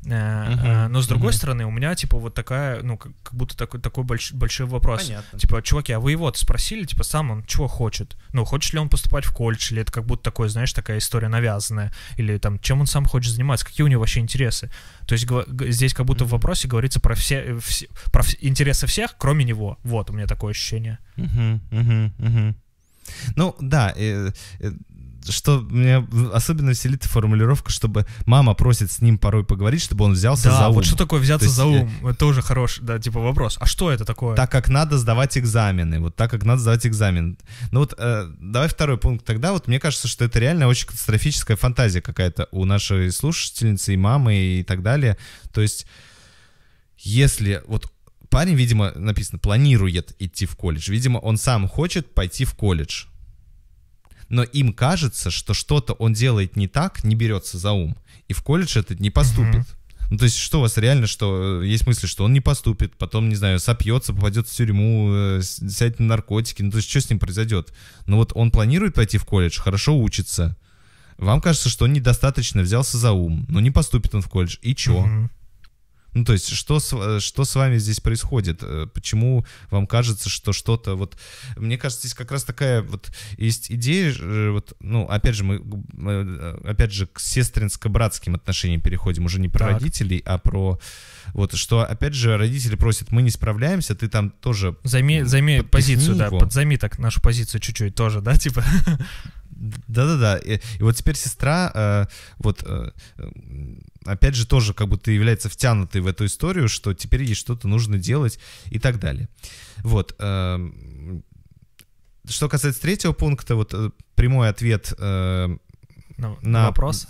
Speaker 2: Uh-huh, но с другой uh-huh. стороны, у меня типа вот такая, ну как, как будто такой такой больш, большой вопрос. Понятно. Типа, чуваки, а вы его спросили, типа сам он чего хочет? Ну хочет ли он поступать в колледж, или это как будто такое, знаешь, такая история навязанная, или там чем он сам хочет заниматься, какие у него вообще интересы? То есть здесь как будто uh-huh. в вопросе говорится про все, все про интересы всех, кроме него. Вот у меня такое ощущение.
Speaker 1: Uh-huh, uh-huh, uh-huh. Ну да, э, э, что меня особенно веселит формулировка, чтобы мама просит с ним порой поговорить, чтобы он взялся да, за ум. вот что такое взяться за ум?
Speaker 2: Это тоже хороший, да, типа вопрос. А что это такое?
Speaker 1: Так как надо сдавать экзамены, вот так как надо сдавать экзамен. Ну вот э, давай второй пункт тогда. Вот мне кажется, что это реально очень катастрофическая фантазия какая-то у нашей слушательницы и мамы и так далее. То есть если вот парень, видимо, написано, планирует идти в колледж. Видимо, он сам хочет пойти в колледж но им кажется, что что-то он делает не так, не берется за ум, и в колледж этот не поступит. mm Ну, то есть, что у вас реально, что э, есть мысли, что он не поступит, потом, не знаю, сопьется, попадет в тюрьму, э, сядет на наркотики, ну, то есть, что с ним произойдет? Ну, вот он планирует пойти в колледж, хорошо учится. Вам кажется, что он недостаточно взялся за ум, но не поступит он в колледж, и чё? mm ну, то есть, что с, э, что с вами здесь происходит? Э, почему вам кажется, что что-то вот... Мне кажется, здесь как раз такая вот есть идея, э, вот, ну, опять же, мы, опять же, к сестринско-братским отношениям переходим, уже не про так. родителей, а про... Вот, что, опять же, родители просят, мы не справляемся, ты там тоже... Займи, займи позицию, книгу. да, подзайми так нашу позицию чуть-чуть тоже, да, типа... [LAUGHS] Да-да-да. И, и вот теперь сестра, э, вот, э, э, опять же, тоже как будто является втянутой в эту историю, что теперь ей что-то нужно делать и так далее. Вот. Э, что касается третьего пункта, вот э, прямой ответ э, на, на вопрос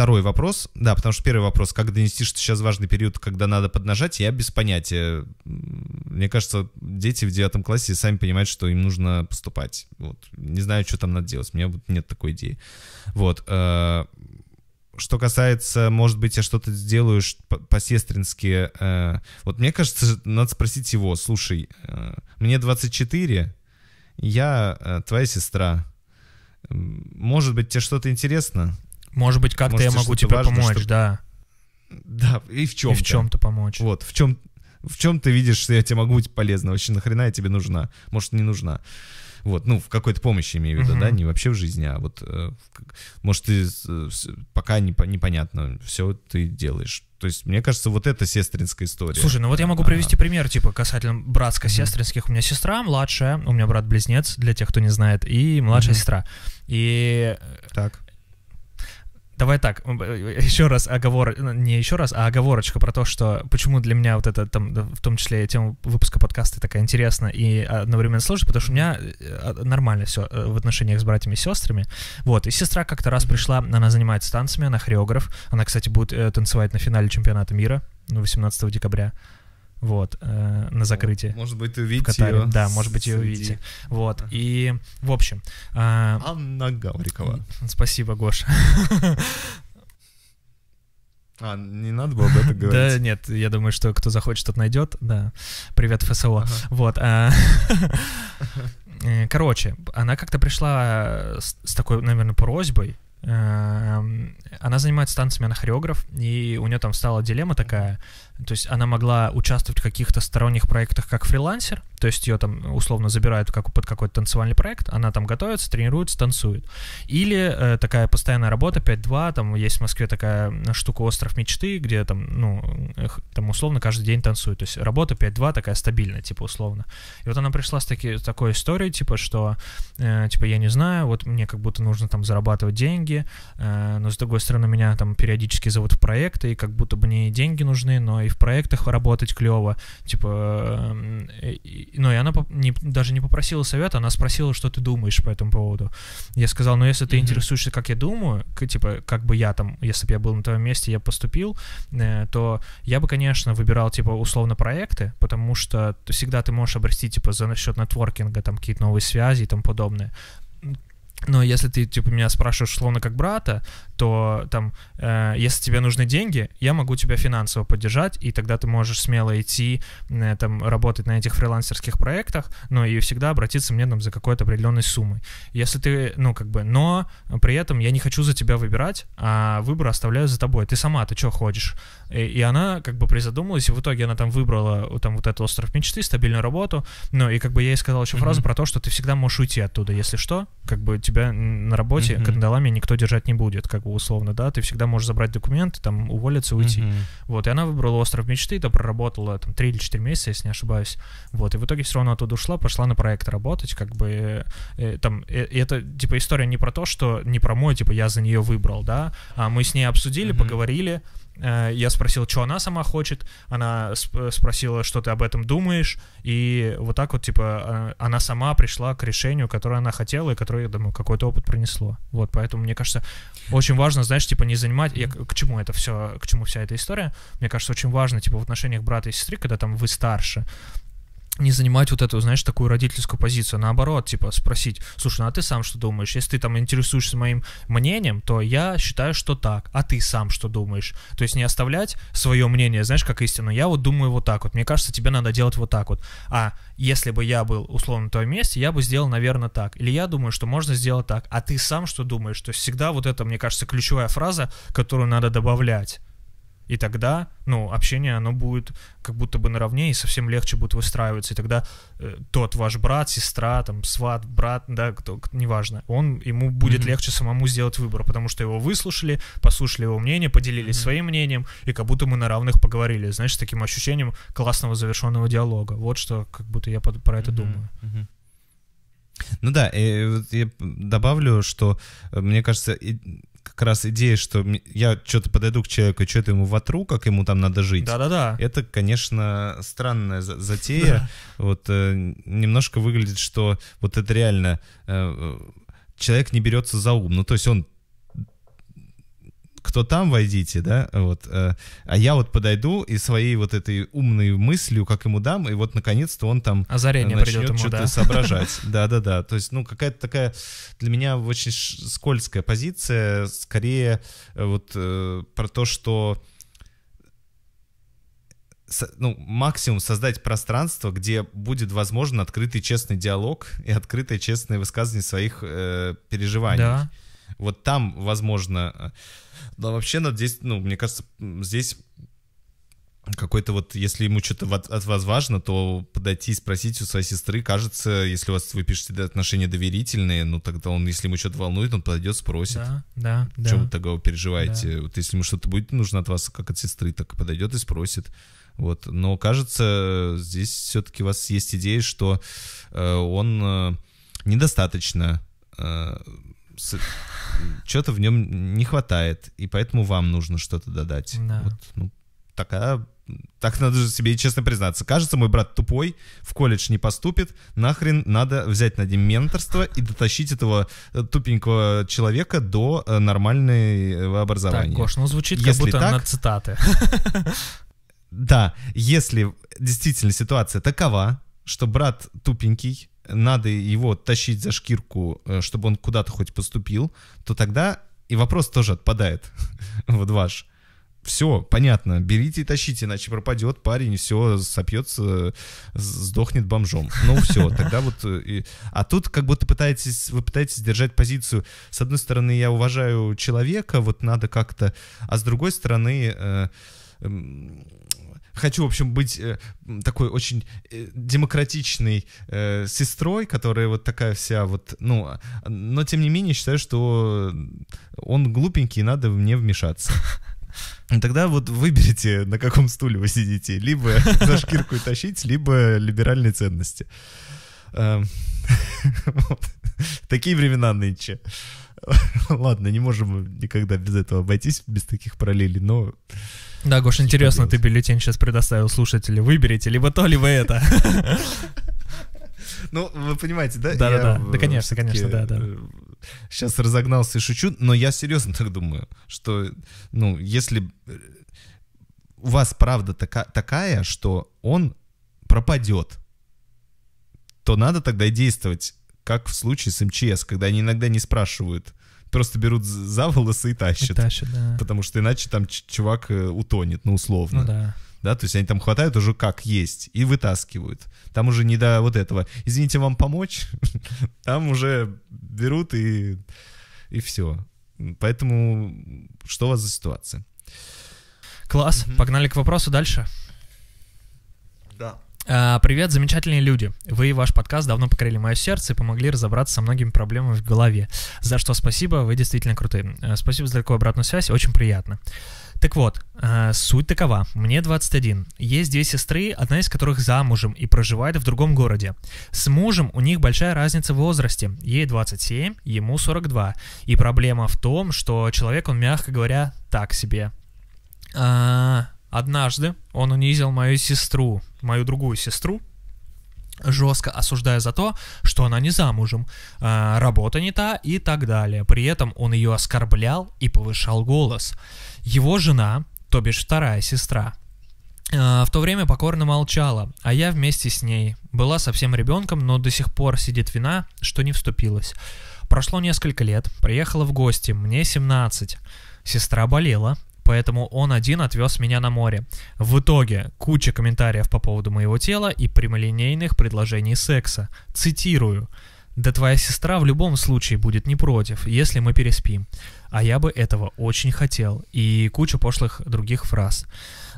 Speaker 1: второй вопрос. Да, потому что первый вопрос, как донести, что сейчас важный период, когда надо поднажать, я без понятия. Мне кажется, дети в девятом классе сами понимают, что им нужно поступать. Вот. Не знаю, что там надо делать. У меня вот нет такой идеи. Вот. Э, что касается, может быть, я что-то сделаю по-сестрински. Э, вот мне кажется, надо спросить его. Слушай, э, мне 24, я твоя сестра. Может быть, тебе что-то интересно? Может быть, как-то я могу тебе важно, помочь, чтобы... да. Да, и в чем-то. И в чем-то помочь. Вот, в чем, в чем ты видишь, что я тебе могу быть полезна? Вообще, нахрена я тебе нужна? Может, не нужна? Вот, ну, в какой-то помощи имею в виду, uh-huh. да, не вообще в жизни, а вот, э, может, ты э, пока не, непонятно, все ты делаешь. То есть, мне кажется, вот это сестринская история. Слушай, ну вот я могу привести а, пример,
Speaker 2: типа, касательно братско-сестринских. Uh-huh. У меня сестра младшая, у меня брат-близнец, для тех, кто не знает, и младшая uh-huh. сестра. И так. Давай так, э, э, еще раз оговор, э, ну, не еще раз, а оговорочка про то, что почему для меня вот это там, в том числе тема выпуска подкаста такая интересная и одновременно сложная, потому что у меня а, нормально все в отношениях с братьями и сестрами. Вот, и сестра как-то раз пришла, она занимается танцами, она хореограф, она, кстати, будет танцевать на финале чемпионата мира 18 ну, декабря вот, э, на закрытии. Может быть, увидите ее. Да, может быть, ее увидите. Вот, и, в общем... Э, Анна Гаврикова. Спасибо, Гоша.
Speaker 1: А, не надо было об этом [LAUGHS] говорить. Да,
Speaker 2: нет, я думаю, что кто захочет, тот найдет. Да. Привет, ФСО. Ага. Вот. А... [LAUGHS] Э, короче, она как-то пришла с, с такой, наверное, просьбой. Эм, она занимается танцами, она хореограф, и у нее там стала дилемма такая. То есть она могла участвовать в каких-то сторонних проектах как фрилансер, то есть ее там условно забирают как, под какой-то танцевальный проект, она там готовится, тренируется, танцует. Или э, такая постоянная работа 5-2, там есть в Москве такая э, штука «Остров мечты», где там, ну, эх, там условно каждый день танцует. То есть работа 5-2 такая стабильная, типа условно. И вот она пришла с таки, такой историей, типа, что, э, типа, я не знаю, вот мне как будто нужно там зарабатывать деньги, э, но с другой стороны меня там периодически зовут в проекты, и как будто бы не деньги нужны, но и в проектах работать клево, типа, э, ну и она не, даже не попросила совета, она спросила, что ты думаешь по этому поводу. Я сказал, ну если ты mm-hmm. интересуешься, как я думаю, к, типа, как бы я там, если бы я был на твоем месте, я поступил, э, то я бы, конечно, выбирал, типа, условно проекты, потому что всегда ты можешь обрести, типа, за насчет нетворкинга, там, какие-то новые связи и тому подобное. Но если ты, типа, меня спрашиваешь, словно как брата, то там, э, если тебе нужны деньги, я могу тебя финансово поддержать, и тогда ты можешь смело идти, э, там, работать на этих фрилансерских проектах, но и всегда обратиться мне там за какой-то определенной суммой. Если ты, ну, как бы, но при этом я не хочу за тебя выбирать, а выбор оставляю за тобой. Ты сама, ты что хочешь? И, и она как бы призадумалась, и в итоге она там выбрала э, там вот этот остров мечты, стабильную работу, ну, и как бы я ей сказал еще mm-hmm. фразу про то, что ты всегда можешь уйти оттуда, если что, как бы тебя на работе mm-hmm. кандалами никто держать не будет, как бы условно, да, ты всегда можешь забрать документы, там уволиться, уйти. Mm-hmm. Вот, и она выбрала остров мечты, это проработала там 3 или 4 месяца, если не ошибаюсь. Вот, и в итоге все равно оттуда ушла, пошла на проект работать, как бы э, э там, э, это типа история не про то, что не про мой, типа я за нее выбрал, да, а мы с ней обсудили, mm-hmm. поговорили, Э, я спросил, что она сама хочет, она сп- спросила, что ты об этом думаешь, и вот так вот, типа, а, она сама пришла к решению, которое она хотела, и которое, я думаю, какой-то опыт принесло. Вот, поэтому, мне кажется, очень важно, знаешь, типа, не занимать... Я, к чему это все, к чему вся эта история? Мне кажется, очень важно, типа, в отношениях брата и сестры, когда там вы старше, не занимать вот эту, знаешь, такую родительскую позицию. А наоборот, типа спросить, слушай, ну а ты сам что думаешь? Если ты там интересуешься моим мнением, то я считаю, что так. А ты сам что думаешь? То есть не оставлять свое мнение, знаешь, как истину. Я вот думаю вот так вот. Мне кажется, тебе надо делать вот так вот. А если бы я был условно в твоем месте, я бы сделал, наверное, так. Или я думаю, что можно сделать так. А ты сам что думаешь? То есть всегда вот это, мне кажется, ключевая фраза, которую надо добавлять. И тогда, ну, общение, оно будет как будто бы наравне, и совсем легче будет выстраиваться. И тогда э, тот ваш брат, сестра, там, сват, брат, да, кто, неважно, он, ему будет mm-hmm. легче самому сделать выбор, потому что его выслушали, послушали его мнение, поделились mm-hmm. своим мнением, и как будто мы на равных поговорили, знаешь, с таким ощущением классного завершенного диалога. Вот что как будто я под, про это mm-hmm. думаю.
Speaker 1: Mm-hmm. Ну да, я добавлю, что э, мне кажется, как раз идея, что я что-то подойду к человеку, что-то ему вотру, как ему там надо жить. Да-да-да. Это, конечно, странная затея. Да. Вот э, немножко выглядит, что вот это реально э, э человек не берется за ум. Ну, то есть он кто там, войдите, да, вот. Э, а я вот подойду и своей вот этой умной мыслью, как ему дам, и вот наконец-то он там э, Озарение начнет что-то да. соображать. [LAUGHS] Да-да-да, то есть, ну, какая-то такая для меня очень скользкая позиция, скорее э, вот про то, что ну, максимум создать пространство, где будет возможен открытый честный диалог и открытое честное высказывание своих э, переживаний. Да. Вот там, возможно, да, вообще, ну, здесь, ну, мне кажется, здесь какой-то вот, если ему что-то от вас важно, то подойти и спросить у своей сестры, кажется, если у вас вы пишете отношения доверительные, ну тогда он, если ему что-то волнует, он подойдет, спросит. Да, да, да. вы тогда вы переживаете? Да. Вот если ему что-то будет нужно от вас, как от сестры, так подойдет и спросит. Вот, но кажется, здесь все-таки у вас есть идея, что э, он э, недостаточно э, с... что-то в нем не хватает, и поэтому вам нужно что-то додать. Да. Вот, ну, такая так надо же себе честно признаться. Кажется, мой брат тупой, в колледж не поступит, нахрен надо взять над ним менторство и дотащить этого э, тупенького человека до э, нормального образования. Так, кош, ну звучит если как будто так, на цитаты. [LAUGHS] Да, если действительно ситуация такова, что брат тупенький, надо его тащить за шкирку, э, чтобы он куда-то хоть поступил, то тогда и вопрос тоже отпадает. [LAUGHS] вот ваш. Все, понятно, берите и тащите, иначе пропадет парень, все, сопьется, сдохнет бомжом. Ну все, [LAUGHS] тогда вот... Э, и... А тут как будто пытаетесь, вы пытаетесь держать позицию, с одной стороны, я уважаю человека, вот надо как-то, а с другой стороны, э, хочу, в общем, быть э, такой очень э, демократичной э, сестрой, которая вот такая вся вот, ну, а, но тем не менее считаю, что он глупенький, и надо мне вмешаться. [LAUGHS] Тогда вот выберите, на каком стуле вы сидите. Либо [LAUGHS] за шкирку тащить, либо либеральные ценности. Эм, [LAUGHS] Такие времена нынче. Ладно, не можем никогда без этого обойтись, без таких параллелей, но да, Гош, типа интересно,
Speaker 2: ты бюллетень сейчас предоставил слушателю. Выберите либо то, либо это.
Speaker 1: [LAUGHS] Ну, вы понимаете, да? Да, да, да. Да, конечно, конечно, да, да. Сейчас э, разогнался и шучу, но я серьезно [LAUGHS] так думаю, что, ну, если э, у вас правда така такая, что он пропадет, то надо тогда действовать, как в случае с МЧС, когда они иногда не спрашивают, просто берут за волосы и тащат. И тащат, да. Потому что иначе там чувак э, утонет, ну, условно. Ну, да. Да, то есть они там хватают уже как есть и вытаскивают. Там уже не до вот этого. Извините, вам помочь? [LAUGHS] Там уже берут и, и все. Поэтому что у вас за ситуация?
Speaker 2: Класс, угу. погнали к вопросу дальше. А, привет, замечательные люди. Вы и ваш подкаст давно покорили мое сердце и помогли разобраться со многими проблемами в голове. За что спасибо, вы действительно крутые. А, спасибо за такую обратную связь, очень приятно. Так вот, а, суть такова. Мне 21. Есть две сестры, одна из которых замужем и проживает в другом городе. С мужем у них большая разница в возрасте. Ей 27, ему 42. И проблема в том, что человек, он, мягко говоря, так себе. А, Однажды он унизил мою сестру, мою другую сестру, жестко осуждая за то, что она не замужем, э, работа не та и так далее. При этом он ее оскорблял и повышал голос. Его жена, то бишь вторая сестра, э, в то время покорно молчала, а я вместе с ней. Была совсем ребенком, но до сих пор сидит вина, что не вступилась. Прошло несколько лет, приехала в гости, мне 17. Сестра болела, поэтому он один отвез меня на море. В итоге куча комментариев по поводу моего тела и прямолинейных предложений секса. Цитирую. «Да твоя сестра в любом случае будет не против, если мы переспим. А я бы этого очень хотел». И куча пошлых других фраз.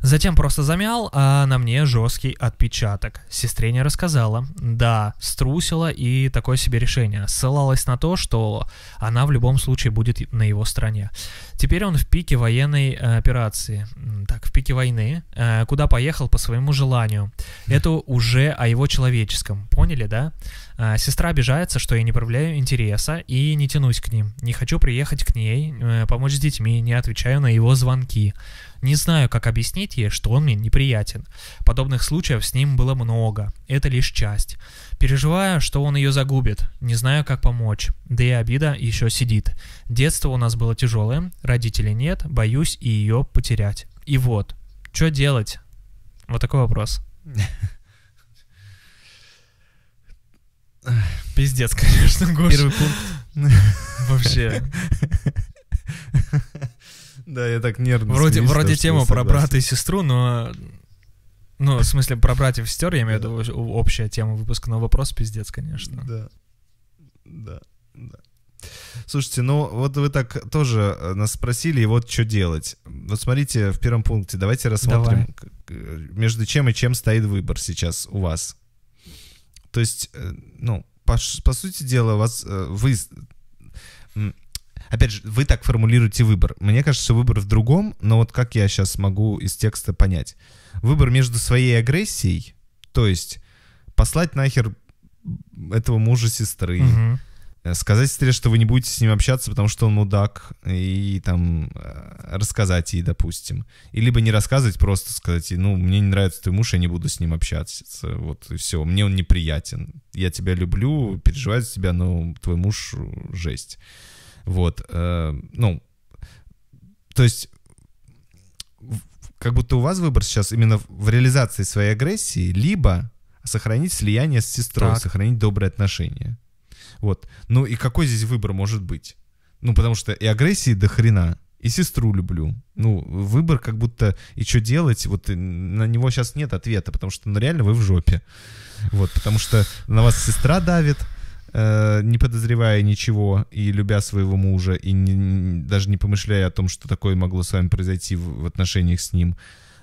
Speaker 2: Затем просто замял, а на мне жесткий отпечаток. Сестре не рассказала. Да, струсила и такое себе решение. Ссылалась на то, что она в любом случае будет на его стороне. Теперь он в пике военной э, операции. Так, в пике войны. Э, куда поехал по своему желанию. Это уже о его человеческом. Поняли, да? Э, сестра обижается, что я не проявляю интереса и не тянусь к ним. Не хочу приехать к ней, помочь с детьми, не отвечаю на его звонки. Не знаю, как объяснить ей, что он мне неприятен. Подобных случаев с ним было много. Это лишь часть. Переживаю, что он ее загубит. Не знаю, как помочь. Да и обида еще сидит. Детство у нас было тяжелое. Родителей нет. Боюсь и ее потерять. И вот. Что делать? Вот такой вопрос. [LAUGHS]
Speaker 1: Пиздец, конечно, Гоша. Первый пункт. [LAUGHS] Вообще. [LAUGHS] Да, я так нервно. Вроде, смеюсь, вроде тема про брата и
Speaker 2: сестру, но... Ну, в смысле, про братьев и сестер, я имею в виду общая тема выпуска, но вопрос пиздец, конечно. Да,
Speaker 1: да, да. Слушайте, ну вот вы так тоже э, нас спросили, и вот что делать. Вот смотрите, в первом пункте давайте рассмотрим, Давай. между чем и чем стоит выбор сейчас у вас. То есть, э, ну, по, по сути дела, вас, э, вы Опять же, вы так формулируете выбор. Мне кажется, выбор в другом, но вот как я сейчас могу из текста понять? Выбор между своей агрессией, то есть послать нахер этого мужа сестры, э, сказать сестре, что вы не будете с ним общаться, потому что он мудак, и там э, рассказать ей, допустим. И либо не рассказывать, просто сказать ей, ну, мне не нравится твой муж, я не буду с ним общаться, вот, и все, мне он неприятен. Я тебя люблю, переживаю за тебя, но твой муж жесть. Вот, э, ну, то есть как будто у вас выбор сейчас именно в реализации своей агрессии, либо сохранить слияние с сестрой, так. сохранить добрые отношения. Вот. Ну и какой здесь выбор может быть? Ну, потому что и агрессии до хрена, и сестру люблю. Ну, выбор как будто и что делать, вот э, на него сейчас нет ответа, потому что, ну, реально вы в жопе. Вот, потому что на вас сестра давит, Э, не подозревая ничего и любя своего мужа, и не, даже не помышляя о том, что такое могло с вами произойти в, в отношениях с ним.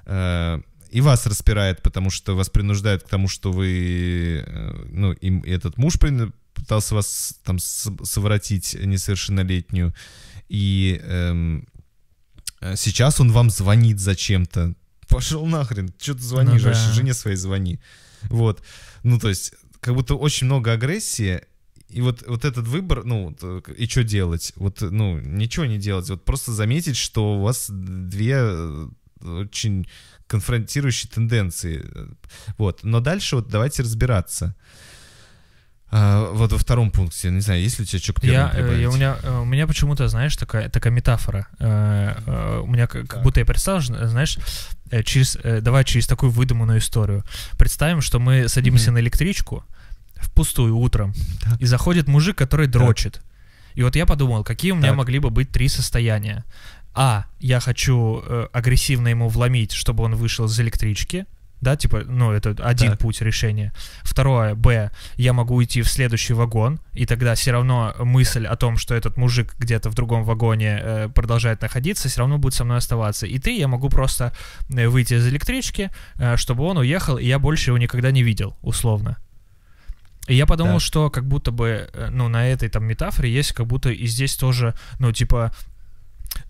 Speaker 1: Э, и вас распирает, потому что вас принуждает к тому, что вы, э, ну, и этот муж пытался вас там совратить несовершеннолетнюю. И эм, сейчас он вам звонит зачем-то. Пошел нахрен, что ты звонишь, ну, да. жене своей звони. Вот. Ну, то есть, как будто очень много агрессии, и вот, вот этот выбор, ну, э, и что делать? Вот, э, ну, ничего не делать. Вот просто заметить, что у вас две э, очень конфронтирующие тенденции. Вот. Но дальше вот давайте разбираться. А, вот во втором пункте, не знаю, есть ли у тебя что к я, я, у
Speaker 2: меня, у меня почему-то, знаешь, такая, такая метафора. У меня как, как будто я представил, знаешь, через, давай через такую выдуманную историю. Представим, что мы садимся mm-hmm. на электричку, в пустую утром, так. и заходит мужик, который дрочит. Так. И вот я подумал, какие у меня так. могли бы быть три состояния. А, я хочу э, агрессивно ему вломить, чтобы он вышел из электрички. Да, типа, ну, это один так. путь решения. Второе, Б, я могу уйти в следующий вагон, и тогда все равно мысль о том, что этот мужик где-то в другом вагоне э, продолжает находиться, все равно будет со мной оставаться. И ты, я могу просто э, выйти из электрички, э, чтобы он уехал, и я больше его никогда не видел, условно. И я подумал, да. что как будто бы, э, ну, на этой там метафоре есть как будто и здесь тоже, ну, типа,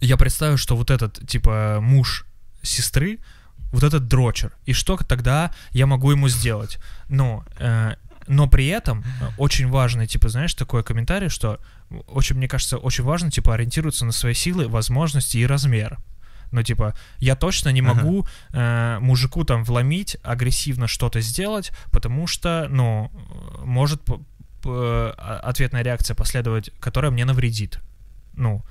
Speaker 2: я представил, что вот этот, типа, муж сестры, вот этот дрочер, и что тогда я могу ему сделать? Ну, э, но при этом очень важный, типа, знаешь, такой комментарий, что очень, мне кажется, очень важно, типа, ориентироваться на свои силы, возможности и размер. Ну, типа, я точно не могу ага. э, мужику там вломить, агрессивно что-то сделать, потому что, ну, может э, ответная реакция последовать, которая мне навредит. Ну,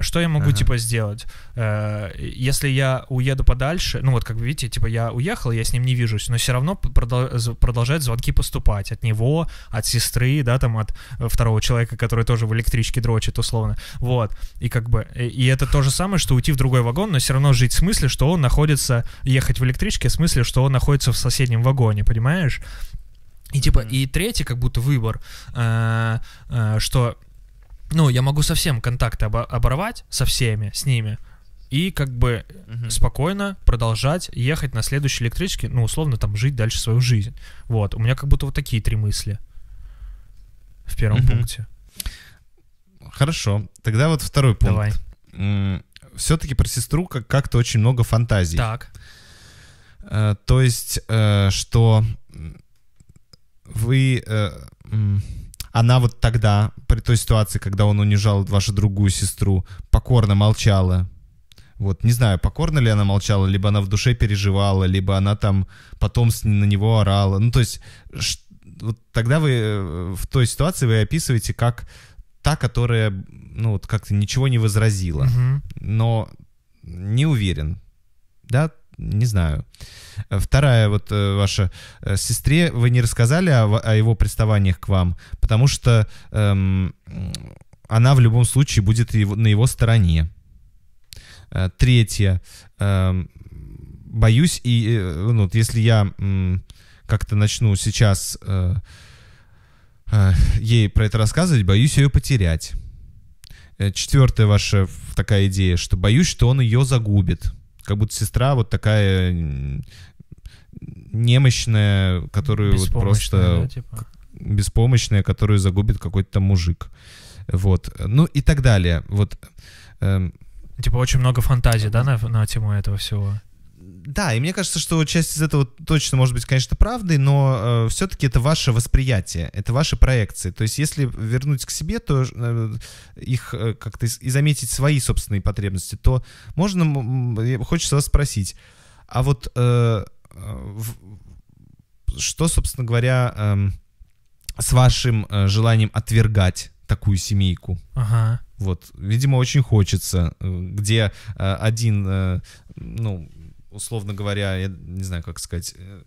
Speaker 2: что я могу, ага. типа, сделать? Э, если я уеду подальше, ну вот, как вы видите, типа, я уехал, я с ним не вижусь, но все равно продол- продолжают звонки поступать от него, от сестры, да, там, от э, второго человека, который тоже в электричке дрочит, условно. Вот. И как бы, и это то же самое, что уйти в другой вагон, но все равно жить в смысле, что он находится, ехать в электричке, в смысле, что он находится в соседнем вагоне, понимаешь? И типа, mm-hmm. и третий как будто выбор, э, э, что ну, я могу совсем контакты обо- оборвать со всеми, с ними, и как бы угу. спокойно продолжать ехать на следующей электричке, ну, условно, там, жить дальше свою жизнь. Вот, у меня как будто вот такие три мысли в первом угу. пункте.
Speaker 1: Хорошо, тогда вот второй пункт. Давай. Все-таки про сестру как-то очень много фантазий. Так. Э, то есть, э, что вы э, она вот тогда, при той ситуации, когда он унижал вашу другую сестру, покорно молчала. Вот, не знаю, покорно ли она молчала, либо она в душе переживала, либо она там потом на него орала. Ну, то есть, вот тогда вы э, в той ситуации вы описываете как та, которая, ну, вот как-то ничего не возразила. Угу. Но не уверен. Да, не знаю. Вторая вот э, ваша э, сестре, вы не рассказали о, о его приставаниях к вам, потому что эм, она в любом случае будет его, на его стороне. Э, третье. Эм, боюсь, и ну, вот если я как-то начну сейчас э, э, ей про это рассказывать, боюсь ее потерять. Четвертая ваша такая идея, что боюсь, что он ее загубит как будто сестра вот такая немощная, которую вот просто... Да, типа? беспомощная, которую загубит какой-то там мужик. Вот. Ну и так далее. Вот. Эм,
Speaker 2: типа очень много фантазий, да, на, на тему этого всего?
Speaker 1: да, и мне кажется, что часть из этого точно может быть, конечно, правдой, но э, все-таки это ваше восприятие, это ваши проекции. То есть, если вернуть к себе, то э, их э, как-то и заметить свои собственные потребности, то можно, э, хочется вас спросить, а вот э, э в, что, собственно говоря, э, с вашим э, желанием отвергать такую семейку? Ага. Вот, видимо, очень хочется, э, где э, один, э, ну, условно говоря, я не знаю, как сказать, э,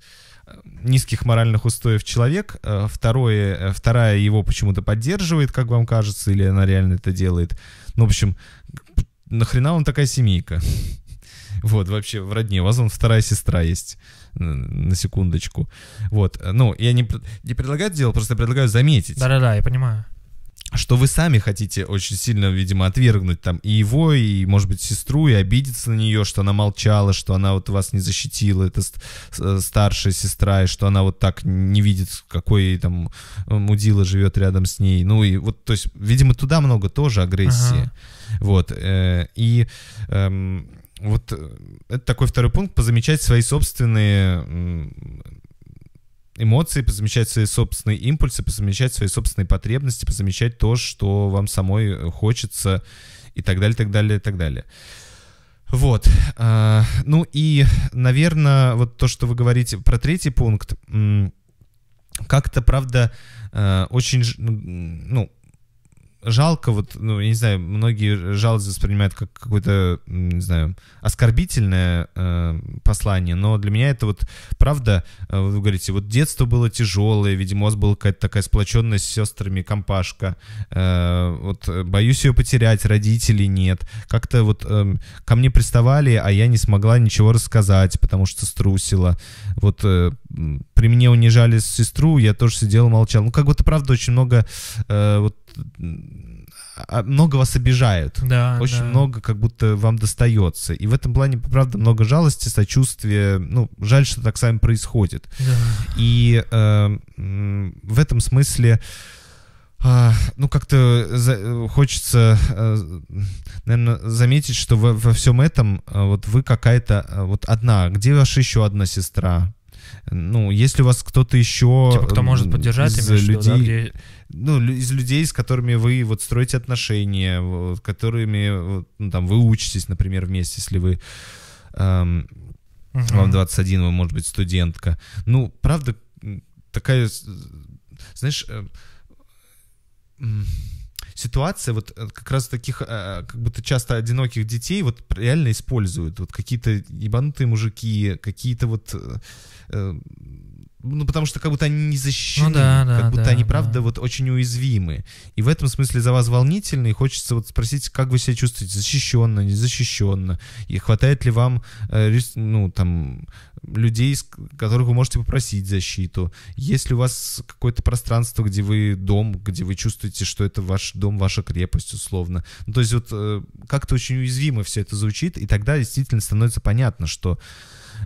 Speaker 1: э, низких моральных устоев человек. Э, второе, вторая его почему-то поддерживает, как вам кажется, или она реально это делает. Ну, в общем, нахрена он такая семейка? [LAUGHS] Вот, вообще, в родне. У вас он вторая сестра есть. На секундочку. Вот. Ну, я не, не предлагаю это дело, просто я предлагаю заметить. Да-да-да, я понимаю что вы сами хотите очень сильно, видимо, отвергнуть там и его, и, может быть, сестру, и обидеться на нее, что она молчала, что она вот вас не защитила, это старшая сестра, и что она вот так не видит, какой там э, мудила живет рядом с ней. Ну и вот, то есть, видимо, туда много тоже агрессии. Ага. Вот. Э, и... Эм, э, вот это такой второй пункт, позамечать свои собственные эмоции, позамечать свои собственные импульсы, позамечать свои собственные потребности, позамечать то, что вам самой э, хочется и так далее, так далее, так далее. Вот. А, ну и, наверное, вот то, что вы говорите про третий пункт, как-то, правда, э, очень, ну, ну жалко, вот, ну, я не знаю, многие жалость воспринимают как какое-то, не знаю, оскорбительное э, послание, но для меня это вот, правда, э, вы говорите, вот детство было тяжелое, видимо, у вас была какая-то такая сплоченность с сестрами, компашка, э, вот, э, боюсь ее потерять, родителей нет, как-то вот э, ко мне приставали, а я не смогла ничего рассказать, потому что струсила, вот, э, при мне унижали сестру, я тоже сидела молчал, ну, как будто, правда, очень много э, вот а, много вас обижают. Да, Очень да. много как будто вам достается. И в этом плане, правда, много жалости, сочувствия. Ну, жаль, что так с вами происходит. Да. И э, в этом смысле... А, ну, как-то за, хочется, э, наверное, заметить, что во, во всем этом э, вот вы какая-то э, вот одна. Где ваша еще одна сестра? Ну, если у вас кто-то еще типа, кто может поддержать из именно, людей, что, да, где ну, из людей, с которыми вы вот строите отношения, вот, которыми ну, там вы учитесь, например, вместе, если вы эм, угу. вам 21, вы, может быть, студентка. Ну, правда, такая, знаешь, э, э, ситуация вот э, как раз таких э, как будто часто одиноких детей вот реально используют вот какие-то ебанутые мужики какие-то вот э, э ну, потому что как будто они не защищены, ну, да, да, как будто да, они, правда, да. вот очень уязвимы. И в этом смысле за вас волнительно, и хочется вот спросить, как вы себя чувствуете, защищенно, незащищенно, и хватает ли вам, э, ну, там, людей, которых вы можете попросить защиту, есть ли у вас какое-то пространство, где вы дом, где вы чувствуете, что это ваш дом, ваша крепость, условно. Ну, то есть вот э, как-то очень уязвимо все это звучит, и тогда действительно становится понятно, что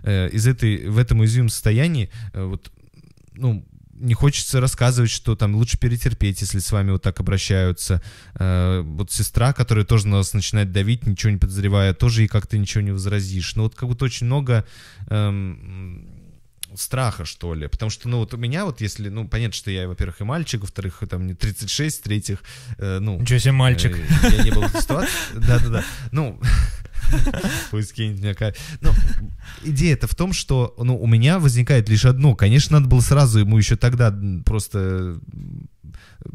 Speaker 1: Э, из этой, в этом уязвимом состоянии, э, вот, ну, не хочется рассказывать, что там лучше перетерпеть, если с вами вот так обращаются. Э, вот сестра, которая тоже на вас начинает давить, ничего не подозревая, тоже и как-то ничего не возразишь. Но ну, вот как будто очень много эм, страха, что ли. Потому что, ну, вот у меня вот, если, ну, понятно, что я, во-первых, и мальчик, во-вторых, там мне 36, в-третьих, э, ну... Ничего себе мальчик. Э, я не был в ситуации. Да-да-да. Ну, [LAUGHS] [LAUGHS] Пусть кинет мне Ну, идея-то в том, что ну, у меня возникает лишь одно. Конечно, надо было сразу ему еще тогда просто э,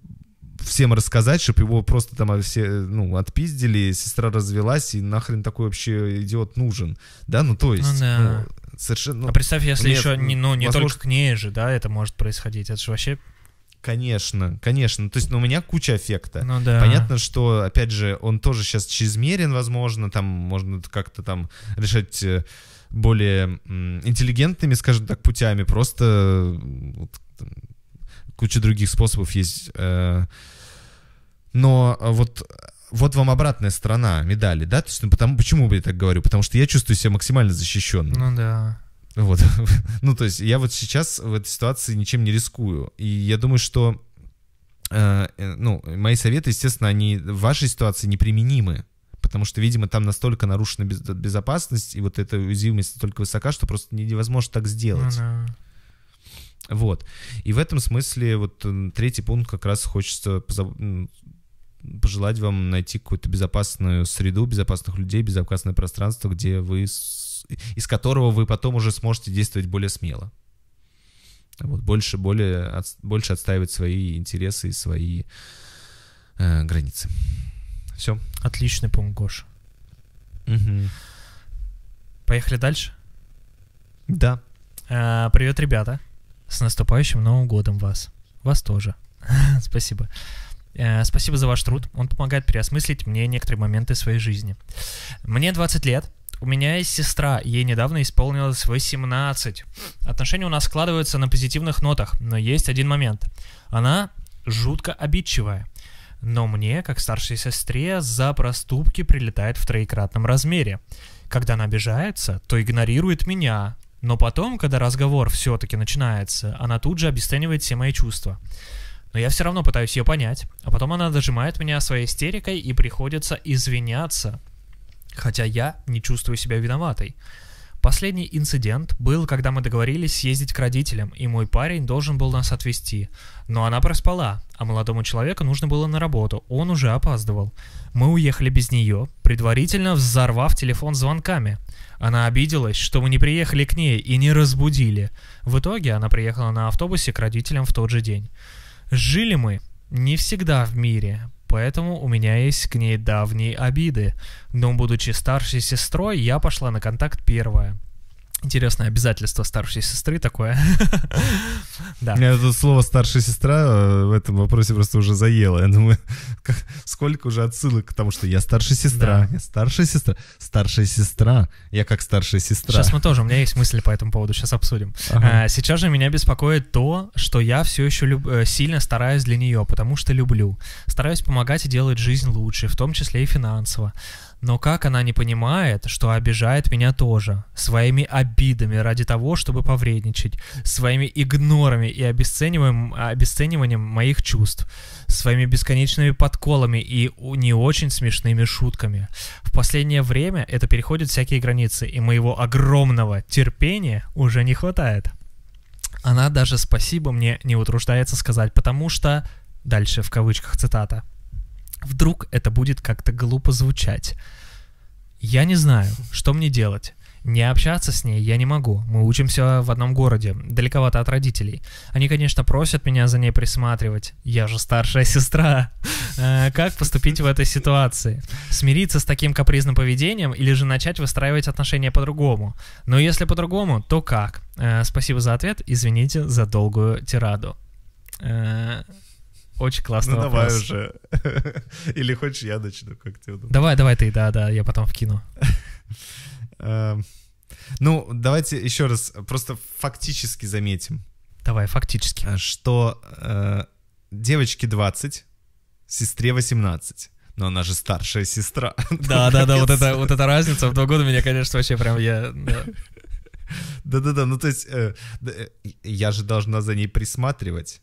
Speaker 1: всем рассказать, чтобы его просто там а, все, ну, отпиздили, сестра развелась, и нахрен такой вообще идиот нужен, да, ну, то есть, ну, ну да. ну, совершенно... Ну, а представь, если еще не, ну, не возможно... только к ней же, да, это может происходить, это же вообще Конечно, конечно. Ну, то есть ну, у меня куча эффекта. Ну, да. Понятно, что, опять же, он тоже сейчас чрезмерен, возможно, там можно как-то там решать э, более интеллигентными, скажем так, путями. Просто вот, там, куча других способов есть. Э. но а, вот вот вам обратная сторона медали, да? То есть, ну, потому, почему я так говорю? Потому что я чувствую себя максимально защищенным. Ну да. Вот. [LAUGHS] ну, то есть я вот сейчас в этой ситуации ничем не рискую. И я думаю, что э, э ну, мои советы, естественно, они в вашей ситуации неприменимы. Потому что, видимо, там настолько нарушена безопасность, и вот эта уязвимость настолько высока, что просто невозможно так сделать. Ну, да. Вот. И в этом смысле вот э, третий пункт как раз хочется позаб... пожелать вам найти какую-то безопасную среду, безопасных людей, безопасное пространство, где вы из которого вы потом уже сможете действовать более смело. Вот больше, более, от, больше отстаивать свои интересы и свои э, границы.
Speaker 2: Все. Отличный пункт, Гоша. Угу. Поехали дальше? Да. А, привет, ребята. С наступающим Новым годом вас. Вас тоже. [LAUGHS] Спасибо. Э, спасибо за ваш труд. Он помогает переосмыслить мне некоторые моменты своей жизни. Мне 20 лет. У меня есть сестра, ей недавно исполнилось 18. Отношения у нас складываются на позитивных нотах, но есть один момент. Она жутко обидчивая. Но мне, как старшей сестре, за проступки прилетает в троекратном размере. Когда она обижается, то игнорирует меня. Но потом, когда разговор все-таки начинается, она тут же обесценивает все мои чувства. Но я все равно пытаюсь ее понять. А потом она дожимает меня своей истерикой и приходится извиняться. Хотя я не чувствую себя виноватой. Последний инцидент был, когда мы договорились съездить к родителям, и мой парень должен был нас отвезти. Но она проспала, а молодому человеку нужно было на работу, он уже опаздывал. Мы уехали без нее, предварительно взорвав телефон звонками. Она обиделась, что мы не приехали к ней и не разбудили. В итоге она приехала на автобусе к родителям в тот же день. Жили мы не всегда в мире, поэтому у меня есть к ней давние обиды. Но будучи старшей сестрой, я пошла на контакт первая. Интересное обязательство старшей сестры такое. [LAUGHS] да. Меня
Speaker 1: это слово старшая сестра в этом вопросе просто уже заело. Я думаю, [LAUGHS] сколько уже отсылок к тому, что я старшая сестра, да. я старшая сестра, старшая сестра, я как старшая сестра. Сейчас мы
Speaker 2: тоже, у меня есть мысли по этому поводу, сейчас обсудим. А, сейчас же меня беспокоит то, что я все еще э, сильно стараюсь для нее, потому что люблю. Стараюсь помогать и делать жизнь лучше, в том числе и финансово. Но как она не понимает, что обижает меня тоже? Своими обидами ради того, чтобы повредничать. Своими игнорами и обесцениванием, обесцениванием моих чувств. Своими бесконечными подколами и не очень смешными шутками. В последнее время это переходит всякие границы, и моего огромного терпения уже не хватает. Она даже спасибо мне не утруждается сказать, потому что... Дальше в кавычках цитата. Вдруг это будет как-то глупо звучать. Я не знаю, что мне делать. Не общаться с ней я не могу. Мы учимся в одном городе, далековато от родителей. Они, конечно, просят меня за ней присматривать. Я же старшая [LAUGHS] сестра. Э, как поступить в этой ситуации? Смириться с таким капризным поведением или же начать выстраивать отношения по-другому? Но если по-другому, то как? Э, спасибо за ответ. Извините за долгую тираду. Э, очень классно. ну, давай уже.
Speaker 1: [LAUGHS] Или хочешь, я начну, как ты удобно. Давай, давай ты,
Speaker 2: да-да, я потом вкину. [LAUGHS] Эм,
Speaker 1: ну, давайте еще раз просто фактически заметим. Давай, фактически. Э, что э, девочке 20, сестре 18. Но она же старшая сестра. [LAUGHS] Да, да, да, вот это,
Speaker 2: вот эта разница в два года меня, конечно, вообще прям я.
Speaker 1: Да, да, да. Ну, то есть, э, э, я же должна за ней присматривать.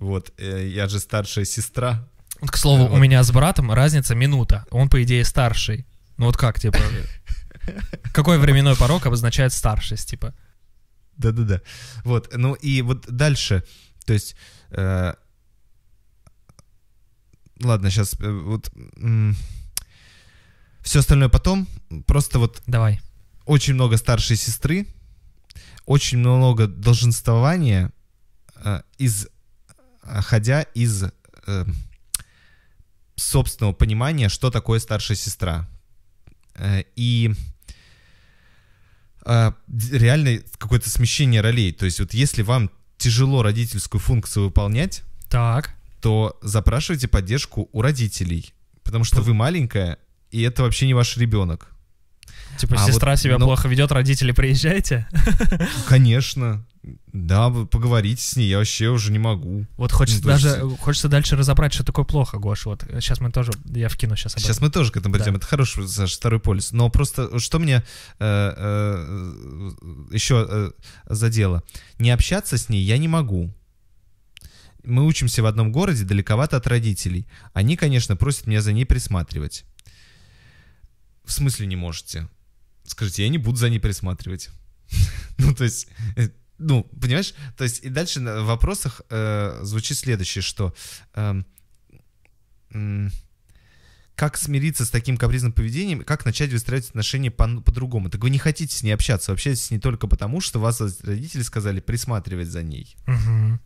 Speaker 1: Вот, э, я же старшая сестра. Ну, к слову, вот. у меня с братом
Speaker 2: разница минута. Он, по идее, старший. Ну вот как, типа... Какой временной порог обозначает старшесть, типа?
Speaker 1: Да-да-да. Вот, ну и вот дальше, то есть... Э, ладно, сейчас э, вот... Э, все остальное потом. Просто вот... Давай. Очень много старшей сестры, очень много долженствования э, из ходя из э, собственного понимания, что такое старшая сестра. Э, и э, реально какое-то смещение ролей. То есть вот если вам тяжело родительскую функцию выполнять, так. то запрашивайте поддержку у родителей, потому что П... вы маленькая, и это вообще не ваш ребенок. Типа а сестра вот, себя но... Ну, плохо
Speaker 2: ведет, родители приезжайте.
Speaker 1: [LAUGHS] Конечно. Да, поговорите с ней я вообще уже не могу. Вот хочется ну, даже что...
Speaker 2: хочется дальше разобрать, что такое плохо, Гош. Вот сейчас мы тоже, я
Speaker 1: вкину сейчас. Сейчас мы тоже к этому придем. Да. Это хороший, Саш, второй полис. Но просто что мне э, э, еще э, э задело? Не общаться с ней я не могу мы учимся в одном городе, далековато от родителей. Они, конечно, просят меня за ней присматривать. В смысле не можете? скажите, я не буду за ней присматривать. [LAUGHS] ну, то есть, э, ну, понимаешь? То есть, и дальше в вопросах э, звучит следующее, что... Э, э, как смириться с таким капризным поведением, как начать выстраивать отношения по- по-другому. Так вы не хотите с ней общаться, вы не только потому, что вас родители сказали присматривать за ней. Угу.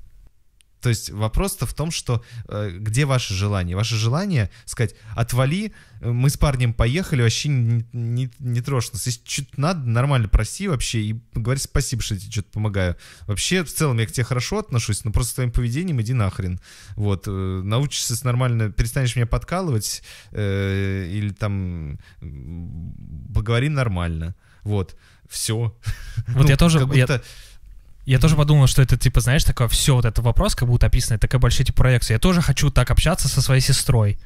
Speaker 1: То есть вопрос-то в том, что э, где ваше желание? Ваше желание сказать, отвали, э, мы с парнем поехали, вообще не, не, не трожь нас. Если что-то надо, нормально проси вообще и говори спасибо, что я тебе что-то помогаю. Вообще, в целом, я к тебе хорошо отношусь, но просто с твоим поведением иди нахрен. Вот, э, научишься нормально, перестанешь меня подкалывать э, или там поговори нормально. Вот, все. Вот ну, я тоже... Как будто... я
Speaker 2: я тоже подумал, что это, типа, знаешь, такое, все, вот этот вопрос, как будто описано, такая большая, типа, проекция. Я тоже хочу так общаться со своей сестрой.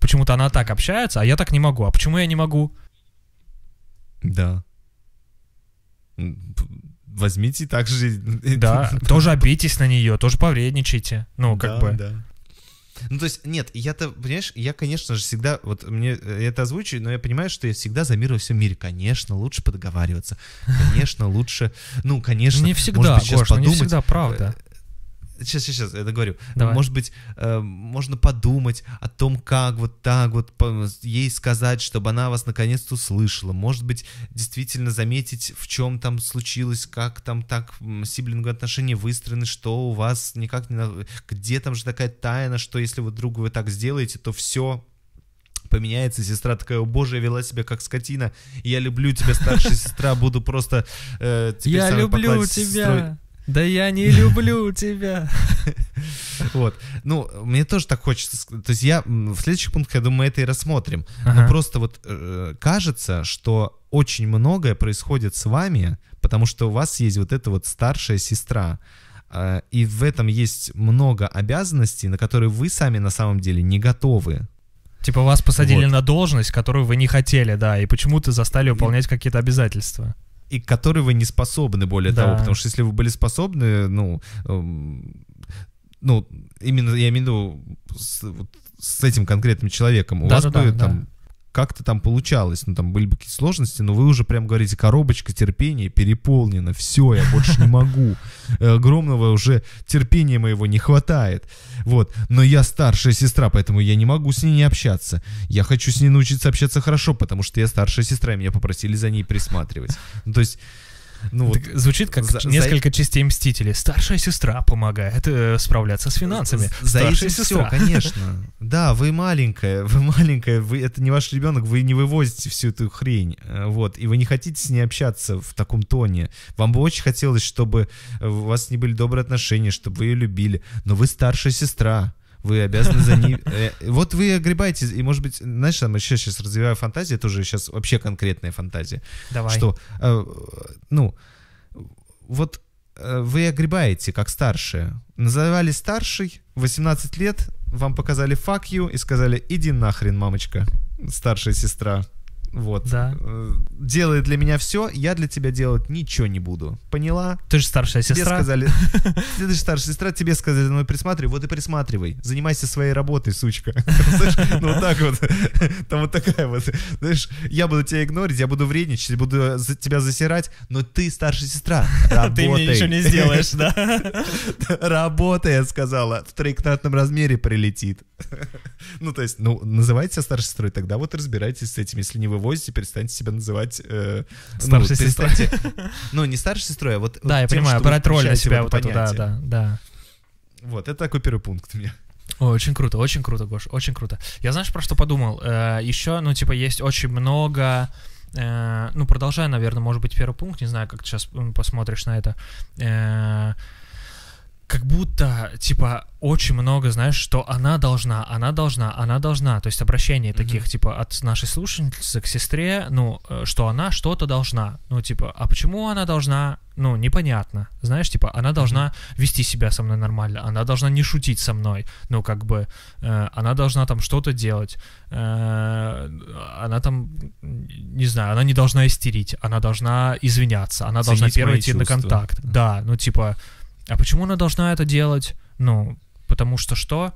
Speaker 2: Почему-то она так общается, а я так не могу. А почему я не могу?
Speaker 1: Да. Возьмите также... Да, [LAUGHS] тоже
Speaker 2: обидитесь на нее, тоже повредничайте. Ну, как да, бы. Да.
Speaker 1: Ну, то есть, нет, я-то, понимаешь, я, конечно же, всегда, вот мне э, это озвучу, но я понимаю, что я всегда за мир во всем мире. Конечно, лучше подговариваться, Конечно, лучше, ну, конечно. Не всегда, может быть, сейчас Гош, подумать. не всегда, правда сейчас, сейчас, сейчас, я договорю. Давай. Может быть, э, можно подумать о том, как вот так вот ей сказать, чтобы она вас наконец-то услышала. Может быть, действительно заметить, в чем там случилось, как там так сиблингу отношения выстроены, что у вас никак не... Где там же такая тайна, что если вы друг вы так сделаете, то все поменяется, сестра такая, о боже, я вела себя как скотина, я люблю тебя, старшая сестра, буду просто... Э, я люблю тебя! Да я не
Speaker 2: люблю тебя. [LAUGHS]
Speaker 1: Вот. Ну, мне тоже так хочется. То есть я в следующих пунктах, я думаю, мы это и рассмотрим. Но просто вот э, кажется, что очень многое происходит с вами, потому что у вас есть вот эта вот старшая сестра. А, и в этом есть много обязанностей, на которые вы сами на самом деле не готовы. Типа вас
Speaker 2: посадили вот. на должность, которую вы не хотели, да, и почему-то застали выполнять и... какие-то обязательства
Speaker 1: и к которой вы не способны, более да. того. Потому что если вы были способны, ну, эм, ну, именно я имею в виду с, вот, с этим конкретным человеком, у да, вас да, бы да, там как-то там получалось, ну там были бы какие-то сложности, но вы уже прям говорите, коробочка терпения переполнена, все, я больше не могу, э, огромного уже терпения моего не хватает, вот, но я старшая сестра, поэтому я не могу с ней не общаться, я хочу с ней научиться общаться хорошо, потому что я старшая сестра, и меня попросили за ней присматривать, ну, то есть ну, вот,
Speaker 2: звучит как за, несколько за... частей Мстителей. Старшая сестра помогает э,
Speaker 1: справляться с финансами. За Старшая этим сестра. все, конечно. Да, вы маленькая, вы маленькая, вы это не ваш ребенок, вы не вывозите всю эту хрень, э, вот, и вы не хотите с ней общаться в таком тоне. Вам бы очень хотелось, чтобы у вас не были добрые отношения, чтобы вы ее любили, но вы старшая сестра вы обязаны за ними... Э, вот вы огребаете, и, может быть, знаешь, там еще сейчас развиваю фантазии, тоже сейчас вообще конкретная фантазия. Давай. Что, э, ну, вот э, вы огребаете как старшие. Называли старший, 18 лет, вам показали fuck you и сказали, иди нахрен, мамочка, старшая сестра. Вот. Да. Э, делает для меня все, я для тебя делать ничего не буду. Поняла? Ты же старшая тебе Сказали, [LAUGHS] ты же старшая сестра, тебе сказали, ну присматривай, вот и присматривай. Занимайся своей работой, сучка. [LAUGHS] Ну вот так вот. [LAUGHS] Там вот такая вот. Знаешь, я буду тебя игнорить, я буду вредничать, буду тебя засирать, но ты старшая сестра. Ты мне ничего не сделаешь, да? Работай, я сказала. В троекратном размере прилетит. Ну то есть, ну называйте себя старшей сестрой, тогда вот разбирайтесь с этим, если не вы возите, перестаньте себя называть... Э, ну, старшей ну, сестрой. [LAUGHS] Ну, не старшей сестрой, а вот... Да, я понимаю, брать роль на себя вот эту, да, да, да. Вот, это такой первый пункт мне.
Speaker 2: Ой, очень круто, очень круто, Гош, очень круто. Я
Speaker 1: знаешь, про что подумал?
Speaker 2: Э, еще, ну, типа, есть очень много э, ну, продолжая, наверное, может быть, первый пункт, не знаю, как ты сейчас посмотришь на это. Э, как будто, типа, очень много, знаешь, что она должна, она должна, она должна. То есть обращение таких, mm-hmm. типа, от нашей слушательницы к сестре, ну, э, что она что-то должна. Ну, типа, а почему она должна? Ну, непонятно. Знаешь, типа, она должна mm-hmm. вести себя со мной нормально, она должна не шутить со мной. Ну, как бы, э, она должна там что-то делать. Э, она там, не знаю, она не должна истерить, она должна извиняться, она Ценить должна первой идти чувства. на контакт. Mm-hmm. Да, ну, типа... А почему она должна это делать?
Speaker 1: Ну, потому что что?